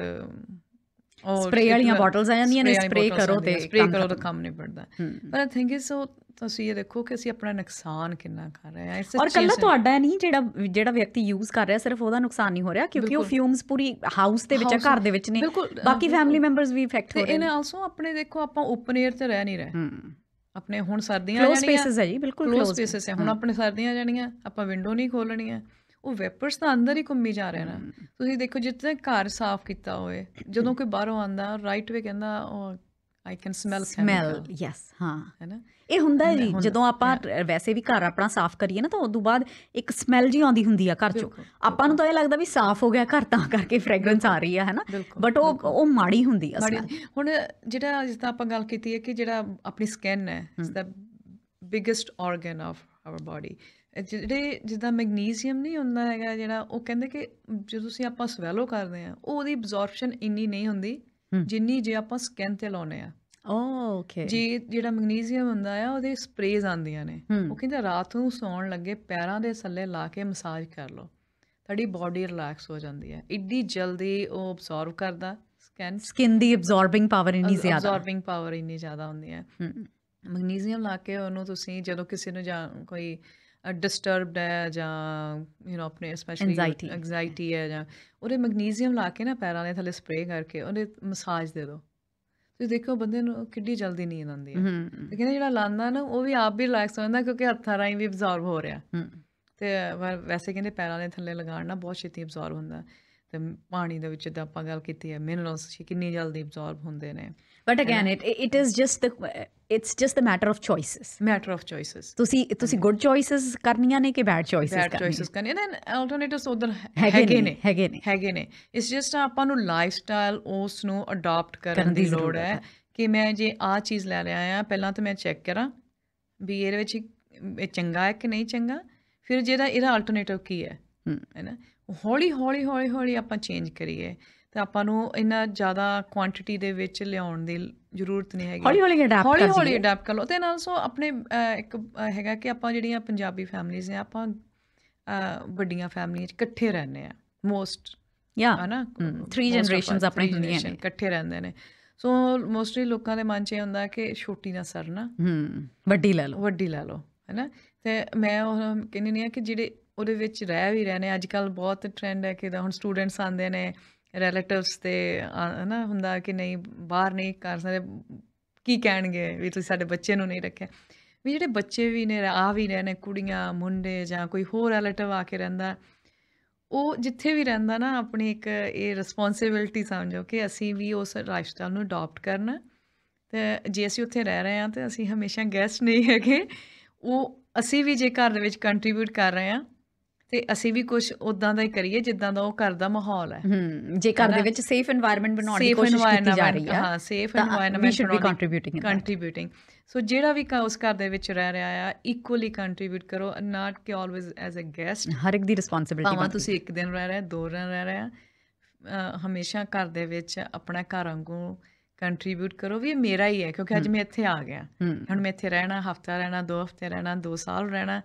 ਉਹ ਸਪਰੇ ਵਾਲੀਆਂ ਬੋਟਲਸ ਆ ਜਾਂਦੀਆਂ ਨੇ ਸਪਰੇ ਕਰੋ ਤੇ ਸਪਰੇ ਕਰੋ ਤਾਂ ਕੰਮ ਨਹੀਂ ਪੜਦਾ ਪਰ ਆਈ ਥਿੰਕ ਇਸ ਸੋ ਤੁਸੀਂ ਇਹ ਦੇਖੋ ਕਿ ਅਸੀਂ ਆਪਣਾ ਨੁਕਸਾਨ ਕਿੰਨਾ ਕਰ ਰਹੇ ਹਾਂ ਔਰ ਕੱਲਾ ਤੁਹਾਡਾ ਨਹੀਂ ਜਿਹੜਾ ਜਿਹੜਾ ਵਿਅਕਤੀ ਯੂਜ਼ ਕਰ ਰਿਹਾ ਸਿਰਫ ਉਹਦਾ ਨੁਕਸਾਨ ਨਹੀਂ ਹੋ ਰਿਹਾ ਕਿਉਂਕਿ ਉਹ ਫਿਊਮਸ ਪੂਰੀ ਹਾਊਸ ਦੇ ਵਿੱਚ ਘਰ ਦੇ ਵਿੱਚ ਨੇ ਬਾਕੀ ਫੈਮਿਲੀ ਮੈਂਬਰਸ ਵੀ ਇਫੈਕਟ ਹੋ ਰਹੇ ਨੇ ਆਲਸੋ ਆਪਣੇ ਦੇਖੋ ਆਪਾਂ ਓਪਨ 에ਅਰ ਤੇ ਰਹਿ ਨਹੀਂ ਰਹੇ ਆਪਣੇ ਹੁਣ ਸਰਦੀਆਂ ਆ ਜਾਣੀਆਂ ਕਲੋਸ ਸਪੇਸਸ ਹੈ ਜੀ ਬਿਲਕੁਲ ਕਲੋਸ ਸਪੇਸਸ ਹੈ ਹੁਣ ਆਪਣੇ ਸਰਦੀਆਂ ਆ ਜਾਣੀਆਂ ਆਪਾਂ ਵਿੰਡੋ ਨਹੀਂ ਖੋਲਣੀਆਂ ਉਹ ਵੈਪਰਸ ਤਾਂ ਅੰਦਰ ਹੀ ਘੁੰਮੀ ਜਾ ਰਹੇ ਨੇ ਤੁਸੀਂ ਦੇਖੋ ਜਿੱਥੇ ਘਰ ਸਾਫ਼ ਕੀਤਾ ਹੋਏ ਜਦੋਂ ਕੋਈ ਬਾਹਰੋਂ ਆਂਦਾ ਰਾਈਟ ਵੇ ਕਹਿੰਦਾ ਉਹ I can smell smell yes ਹਾਂ ਹੈਨਾ ਇਹ ਹੁੰਦਾ ਜੀ ਜਦੋਂ ਆਪਾਂ ਵੈਸੇ ਵੀ ਘਰ ਆਪਣਾ ਸਾਫ਼ ਕਰੀਏ ਨਾ ਤਾਂ ਉਦੋਂ ਬਾਅਦ ਇੱਕ ਸਮੈਲ ਜੀ ਆਉਂਦੀ ਹੁੰਦੀ ਆ ਘਰ ਚੋਂ ਆਪਾਂ ਨੂੰ ਤਾਂ ਇਹ ਲੱਗਦਾ ਵੀ ਸਾਫ਼ ਹੋ ਗਿਆ ਘਰ ਤਾਂ ਕਰਕੇ ਫ੍ਰੈਗਰੈਂਸ ਆ ਰਹੀ ਆ ਹੈਨਾ ਬਟ ਉਹ ਉਹ ਮਾੜੀ ਹੁੰਦੀ ਆ ਹੁਣ ਜਿਹੜਾ ਜਿਸ ਦਾ ਆਪਾਂ ਗੱਲ ਕੀਤੀ ਹੈ ਕਿ ਜਿਹੜਾ ਆਪਣੀ ਸਕਿਨ ਹੈ ਇਸ ਦਾ biggest organ of our body ਜਿਹੜੇ ਜਿਹਦਾ ਮੈਗਨੀਸ਼ੀਅਮ ਨਹੀਂ ਹੁੰਦਾ ਹੈਗਾ ਜਿਹੜਾ ਉਹ ਕਹਿੰਦੇ ਕਿ ਜਦੋਂ ਤੁਸੀਂ ਆਪਾਂ ਸਵੈਲੋ ਕਰਦੇ ਆ ਉਹਦੀ ਐਬਜ਼ੌਰਪਸ਼ਨ ਇੰਨੀ ਨਹੀਂ ਹੁੰਦੀ ਜਿੰਨੀ ਜੇ ਆਪਾਂ ਸਕਿਨ ਤੇ ਲਾਉਨੇ ਆ ਓਕੇ ਜੀ ਜਿਹੜਾ ਮੈਗਨੀਸ਼ੀਅਮ ਹੁੰਦਾ ਆ ਉਹਦੇ ਸਪਰੇਜ਼ ਆਉਂਦੀਆਂ ਨੇ ਉਹ ਕਹਿੰਦਾ ਰਾਤ ਨੂੰ ਸੌਣ ਲੱਗੇ ਪੈਰਾਂ ਦੇ ਥੱਲੇ ਲਾ ਕੇ ਮਸਾਜ ਕਰ ਲਓ ਤੁਹਾਡੀ ਬਾਡੀ ਰਿਲੈਕਸ ਹੋ ਜਾਂਦੀ ਹੈ ਇੱਡੀ ਜਲਦੀ ਉਹ ਅਬਜ਼ਰਵ ਕਰਦਾ ਸਕਿਨ ਸਕਿਨ ਦੀ ਅਬਜ਼ਰਬਿੰਗ ਪਾਵਰ ਇੰਨੀ ਜ਼ਿਆਦਾ ਅਬਜ਼ਰਬਿੰਗ ਪਾਵਰ ਇੰਨੀ ਜ਼ਿਆਦਾ ਹੁੰਦੀ ਹੈ ਮੈਗਨੀਸ਼ੀਅਮ ਲਾ ਕੇ ਉਹਨੂੰ ਤੁਸੀਂ ਜਦੋਂ ਕਿਸੇ ਨੂੰ ਜਾਂ ਕੋਈ ਡਿਸਟਰਬਡ ਹੈ ਜਾਂ ਯੂ نو ਆਪਣੇ ਸਪੈਸ਼ਲੀ ਐਂਗਜ਼ਾਈਟੀ ਹੈ ਜਾਂ ਉਹਦੇ ਮੈਗਨੀਸ਼ੀਅਮ ਲਾ ਕੇ ਨਾ ਪੈਰਾਂ ਦੇ ਥੱਲੇ ਸਪਰੇਅ ਕਰਕੇ ਉਹਦੇ ਮਸਾਜ ਦੇ ਦਿਓ ਤੁਸੀਂ ਦੇਖੋ ਬੰਦੇ ਨੂੰ ਕਿੱਡੀ ਜਲਦੀ ਨੀਂਦ ਆਉਂਦੀ ਹੈ ਤੇ ਕਹਿੰਦੇ ਜਿਹੜਾ ਲਾਂਦਾ ਨਾ ਉਹ ਵੀ ਆਪ ਵੀ ਰਿਲੈਕਸ ਹੋ ਜਾਂਦਾ ਕਿਉਂਕਿ ਹੱਥਾਂ ਰਾਈ ਵੀ ਅਬਜ਼ਰਵ ਹੋ ਰਿਹਾ ਤੇ ਵੈਸੇ ਕਹਿੰਦੇ ਪੈਰਾਂ ਦੇ ਥੱਲੇ ਲਗਾਉਣਾ ਨਾਲ ਬਹੁਤ ਛੇਤੀ ਅਬਜ਼ਰਵ ਹੁੰਦਾ ਤੇ ਪਾਣੀ ਦੇ ਵਿੱਚ ਜਦ ਆਪਾਂ ਗੱਲ ਕੀਤੀ ਹੈ ਮਿਨਰਲਸ ਕਿੰਨੀ ਜਲਦੀ ਅਬਜ਼ਰਵ ਹੁੰਦੇ ਨੇ but again it it is just the it's just the matter of choices matter of choices ਤੁਸੀਂ ਤੁਸੀਂ ਗੁੱਡ ਚੋਇਸਸ ਕਰਨੀਆਂ ਨੇ ਕਿ ਬੈਡ ਚੋਇਸਸ ਕਰਨੀਆਂ ਬੈਡ ਚੋਇਸਸ ਕਰਨੀਆਂ ਨੇ ਆਲਟਰਨੇਟਿਵਸ ਉਧਰ ਹੈਗੇ ਨੇ ਹੈਗੇ ਨੇ ਹੈਗੇ ਨੇ ਇਟਸ ਜਸਟ ਆਪਾਂ ਨੂੰ ਲਾਈਫ ਸਟਾਈਲ ਉਸ ਨੂੰ ਅਡਾਪਟ ਕਰਨ ਦੀ ਲੋੜ ਹੈ ਕਿ ਮੈਂ ਜੇ ਆ ਚੀਜ਼ ਲੈ ਰਿਹਾ ਆ ਪਹਿਲਾਂ ਤਾਂ ਮੈਂ ਚੈੱਕ ਕਰਾਂ ਵੀ ਇਹਦੇ ਵਿੱਚ ਇਹ ਚੰਗਾ ਹੈ ਕਿ ਨਹੀਂ ਚੰਗਾ ਫਿਰ ਜਿਹੜਾ ਇਹਦਾ ਆਲਟਰਨੇਟਿਵ ਕੀ ਹੈ ਹੈਨਾ ਹੌਲੀ ਹੌਲੀ ਹੌਲੀ ਹੌਲੀ ਆਪਾਂ ਚੇਂਜ ਕਰੀਏ ਤੇ ਆਪਾਂ ਨੂੰ ਇੰਨਾ ਜ਼ਿਆਦਾ ਕੁਆਂਟੀਟੀ ਦੇ ਵਿੱਚ ਲਿਆਉਣ ਦੀ ਜ਼ਰੂਰਤ ਨਹੀਂ ਹੈਗੀ ਹੌਲੀ ਹੌਲੀ ਅਡਾਪਟ ਹੌਲੀ ਹੌਲੀ ਅਡਾਪਟ ਕਰ ਲਓ ਤੇ ਨਾਲ ਸੋ ਆਪਣੇ ਇੱਕ ਹੈਗਾ ਕਿ ਆਪਾਂ ਜਿਹੜੀਆਂ ਪੰਜਾਬੀ ਫੈਮਲੀਆਂ ਨੇ ਆਪਾਂ ਵੱਡੀਆਂ ਫੈਮਲੀਆਂ ਚ ਇਕੱਠੇ ਰਹਿੰਦੇ ਆ ਮੋਸਟ ਯਾ ਹਨਾ 3 ਜਨਰੇਸ਼ਨਸ ਆਪਣੇ ਹੁੰਦੀਆਂ ਨੇ ਇਕੱਠੇ ਰਹਿੰਦੇ ਨੇ ਸੋ ਮੋਸਟਲੀ ਲੋਕਾਂ ਦੇ ਮਨ 'ਚ ਇਹ ਹੁੰਦਾ ਕਿ ਛੋਟੀ ਨਾ ਸਰਨਾ ਹੂੰ ਵੱਡੀ ਲੈ ਲਓ ਵੱਡੀ ਲੈ ਲਓ ਹੈਨਾ ਤੇ ਮੈਂ ਉਹ ਕਹਿੰਨੀ ਨਹੀਂ ਆ ਕਿ ਜਿਹੜੇ ਉਹਦੇ ਵਿੱਚ ਰਹਿ ਵੀ ਰਹੇ ਨੇ ਅੱਜ ਕੱਲ ਬਹੁਤ ਟ੍ਰੈਂਡ ਹੈ ਕਿ ਦਾ ਹੁਣ ਸਟੂਡੈਂਟਸ ਆਉਂਦੇ ਨੇ ਰਿਲੇਟਿਵਸ ਤੇ ਹਨਾ ਹੁੰਦਾ ਕਿ ਨਹੀਂ ਬਾਹਰ ਨਹੀਂ ਕਰ ਸਕਦੇ ਕੀ ਕਹਿਣਗੇ ਵੀ ਤੁਸੀਂ ਸਾਡੇ ਬੱਚੇ ਨੂੰ ਨਹੀਂ ਰੱਖਿਆ ਵੀ ਜਿਹੜੇ ਬੱਚੇ ਵੀ ਨੇ ਆ ਵੀ ਰਹੇ ਨੇ ਕੁੜੀਆਂ ਮੁੰਡੇ ਜਾਂ ਕੋਈ ਹੋਰ ਰਿਲੇਟਿਵ ਆ ਕੇ ਰਹਿੰਦਾ ਉਹ ਜਿੱਥੇ ਵੀ ਰਹਿੰਦਾ ਨਾ ਆਪਣੀ ਇੱਕ ਇਹ ਰਿਸਪੌਂਸਿਬਿਲਟੀ ਸਮਝੋ ਕਿ ਅਸੀਂ ਵੀ ਉਸ ਰਾਸ਼ਟਰ ਨੂੰ ਅਡਾਪਟ ਕਰਨਾ ਤੇ ਜੇ ਅਸੀਂ ਉੱਥੇ ਰਹਿ ਰਹੇ ਹਾਂ ਤੇ ਅਸੀਂ ਹਮੇਸ਼ਾ ਗੈਸਟ ਨਹੀਂ ਹੈਗੇ ਉਹ ਅਸੀਂ ਵੀ ਜੇ ਘਰ ਦੇ ਵਿੱਚ ਕੰਟਰੀਬਿਊਟ ਕਰ ਰਹੇ ਹਾਂ ਤੇ ਅਸੀਂ ਵੀ ਕੁਝ ਉਦਾਂ ਦਾ ਹੀ ਕਰੀਏ ਜਿੱਦਾਂ ਦਾ ਉਹ ਘਰ ਦਾ ਮਾਹੌਲ ਹੈ ਹੂੰ ਜੇ ਘਰ ਦੇ ਵਿੱਚ ਸੇਫ এনवायरमेंट ਬਣਾਉਣ ਦੀ ਕੋਸ਼ਿਸ਼ ਕੀਤੀ ਜਾ ਰਹੀ ਹੈ ਹਾਂ ਸੇਫ এনवायरमेंट ਵੀ should be contributing contributing so ਜਿਹੜਾ ਵੀ ਉਸ ਘਰ ਦੇ ਵਿੱਚ ਰਹਿ ਰਿਹਾ ਆ ਇਕੁਅਲੀ ਕੰਟਰੀਬਿਊਟ ਕਰੋ ਨਾਟ ਕਿ ਆਲਵੇਜ਼ ਐਜ਼ ਅ ਗੈਸਟ ਹਰ ਇੱਕ ਦੀ ਰਿਸਪੌਂਸਿਬਿਲਟੀ ਭਾਵੇਂ ਤੁਸੀਂ ਇੱਕ ਦਿਨ ਰਹਿ ਰਹੇ ਦੋ ਦਿਨ ਰਹਿ ਰਹੇ ਹਮੇਸ਼ਾ ਘਰ ਦੇ ਵਿੱਚ ਆਪਣਾ ਘਰ ਵਾਂਗੂ ਕੰਟਰੀਬਿਊਟ ਕਰੋ ਵੀ ਇਹ ਮੇਰਾ ਹੀ ਹੈ ਕਿਉਂਕਿ ਅੱਜ ਮੈਂ ਇੱਥੇ ਆ ਗਿਆ ਹੁਣ ਮੈਂ ਇੱਥੇ ਰਹਿਣਾ ਹਫਤਾ ਰਹਿਣਾ ਦੋ ਹਫਤੇ ਰਹਿਣਾ ਦੋ ਸਾਲ ਰਹਿਣਾ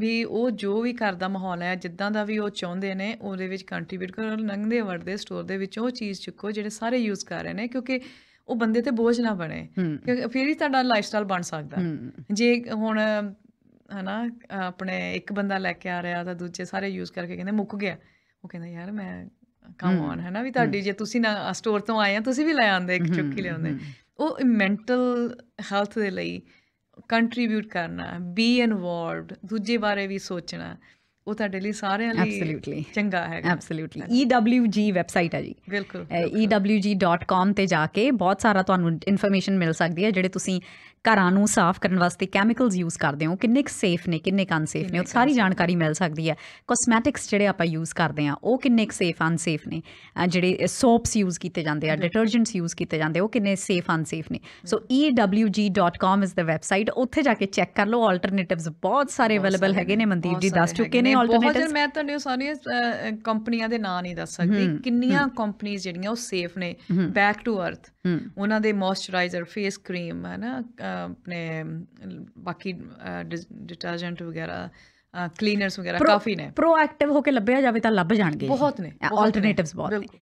ਵੀ ਉਹ ਜੋ ਵੀ ਘਰ ਦਾ ਮਾਹੌਲ ਹੈ ਜਿੱਦਾਂ ਦਾ ਵੀ ਉਹ ਚਾਹੁੰਦੇ ਨੇ ਉਹਦੇ ਵਿੱਚ ਕੰਟਰੀਬਿਊਟ ਕਰੋ ਲੰਘਦੇ ਵਰਦੇ ਸਟੋਰ ਦੇ ਵਿੱਚ ਉਹ ਚੀਜ਼ ਚੁੱਕੋ ਜਿਹੜੇ ਸਾਰੇ ਯੂਜ਼ ਕਰ ਰਹੇ ਨੇ ਕਿਉਂਕਿ ਉਹ ਬੰਦੇ ਤੇ ਬੋਝ ਨਾ ਬਣੇ ਕਿਉਂਕਿ ਫਿਰ ਹੀ ਤੁਹਾਡਾ ਲਾਈਫਸਟਾਈਲ ਬਣ ਸਕਦਾ ਜੇ ਹੁਣ ਹਨਾ ਆਪਣੇ ਇੱਕ ਬੰਦਾ ਲੈ ਕੇ ਆ ਰਿਹਾ ਤਾਂ ਦੂਜੇ ਸਾਰੇ ਯੂਜ਼ ਕਰਕੇ ਕਹਿੰਦੇ ਮੁੱਕ ਗਿਆ ਉਹ ਕਹਿੰਦਾ ਯਾਰ ਮੈਂ ਕਮ ਔਨ ਹੈ ਨਾ ਵੀ ਤੁਹਾਡੀ ਜੇ ਤੁਸੀਂ ਨਾ ਸਟੋਰ ਤੋਂ ਆਏ ਆ ਤੁਸੀਂ ਵੀ ਲੈ ਆਉਂਦੇ ਇੱਕ ਚੁੱਕੀ ਲਿਆਉਂਦੇ ਉਹ ਮੈਂਟਲ ਹੈਲਥ ਦੇ ਲਈ ਕੰਟਰੀਬਿਊਟ ਕਰਨਾ ਬੀ ਇਨਵੋਲਵਡ ਦੂਜੇ ਬਾਰੇ ਵੀ ਸੋਚਣਾ ਉਹ ਤੁਹਾਡੇ ਲਈ ਸਾਰਿਆਂ ਲਈ ਐਬਸੋਲੂਟਲੀ ਚੰਗਾ ਹੈਗਾ ਐਬਸੋਲੂਟਲੀ EWG ਵੈਬਸਾਈਟ ਹੈ ਜੀ ਬਿਲਕੁਲ ewg.com ਤੇ ਜਾ ਕੇ ਬਹੁਤ ਸਾਰਾ ਤੁਹਾਨੂੰ ਇਨਫੋਰਮੇਸ਼ਨ ਮਿਲ ਸਕਦੀ ਹੈ ਜਿਹੜੇ ਤੁਸੀਂ ਘਰਾਂ ਨੂੰ ਸਾਫ਼ ਕਰਨ ਵਾਸਤੇ ਕੈਮੀਕਲਸ ਯੂਜ਼ ਕਰਦੇ ਹੋ ਕਿੰਨੇ ਕੁ ਸੇਫ ਨੇ ਕਿੰਨੇ ਕੁ ਅਨਸੇਫ ਨੇ ਉਹ ਸਾਰੀ ਜਾਣਕਾਰੀ ਮਿਲ ਸਕਦੀ ਹੈ ਕੋਸਮੈਟਿਕਸ ਜਿਹੜੇ ਆਪਾਂ ਯੂਜ਼ ਕਰਦੇ ਆ ਉਹ ਕਿੰਨੇ ਕੁ ਸੇਫ ਅਨਸੇਫ ਨੇ ਜਿਹੜੇ ਸੋਪਸ ਯੂਜ਼ ਕੀਤੇ ਜਾਂਦੇ ਆ ਡਿਟਰਜੈਂਟਸ ਯੂਜ਼ ਕੀਤੇ ਜਾਂਦੇ ਉਹ ਕਿੰਨੇ ਸੇਫ ਅਨਸੇਫ ਨੇ ਸੋ ewg.com ਇਸ ਦਾ ਵੈਬਸਾਈਟ ਉੱਥੇ ਜਾ ਕੇ ਚੈੱਕ ਕਰ ਲਓ ਆਲਟਰਨੇਟਿਵਸ ਬਹੁਤ ਸਾਰੇ ਅਵੇਲੇਬਲ ਹੈਗੇ ਨੇ ਮਨਦੀਪ ਜੀ ਦੱਸ ਚੁੱਕੇ ਨੇ ਆਲਟਰਨੇਟਿਵਸ ਬਹੁਤ ਜਰ ਮੈਂ ਤੁਹਾਨੂੰ ਸਾਰੀਆਂ ਕੰਪਨੀਆਂ ਦੇ ਨਾਂ ਨਹੀਂ ਦੱਸ ਸਕਦੀ ਕਿੰਨੀਆਂ ਕੰਪਨੀਆਂ ਜਿਹੜੀਆਂ ਉਹ ਸੇਫ ਨੇ ਬੈਕ ਟੂ ਅਰਥ ਉਹਨਾਂ ਦੇ ਮੋਇਸਚਰਾਈਜ਼ਰ ਫੇਸ ਕਰੀਮ ਹੈ ਨਾ ਆਪਣੇ ਬਾਕੀ ਡਿਟਰਜੈਂਟ ਵਗੈਰਾ ਕਲੀਨਰਸ ਵਗੈਰਾ ਕਾਫੀ ਨੇ ਪ੍ਰੋਐਕਟਿਵ ਹੋ ਕੇ ਲੱਭਿਆ ਜਾਵੇ ਤਾਂ ਲੱਭ ਜਾਣਗੇ ਬਹੁਤ ਨੇ ਆਲਟਰਨੇਟਿਵਸ ਬਹੁਤ ਨੇ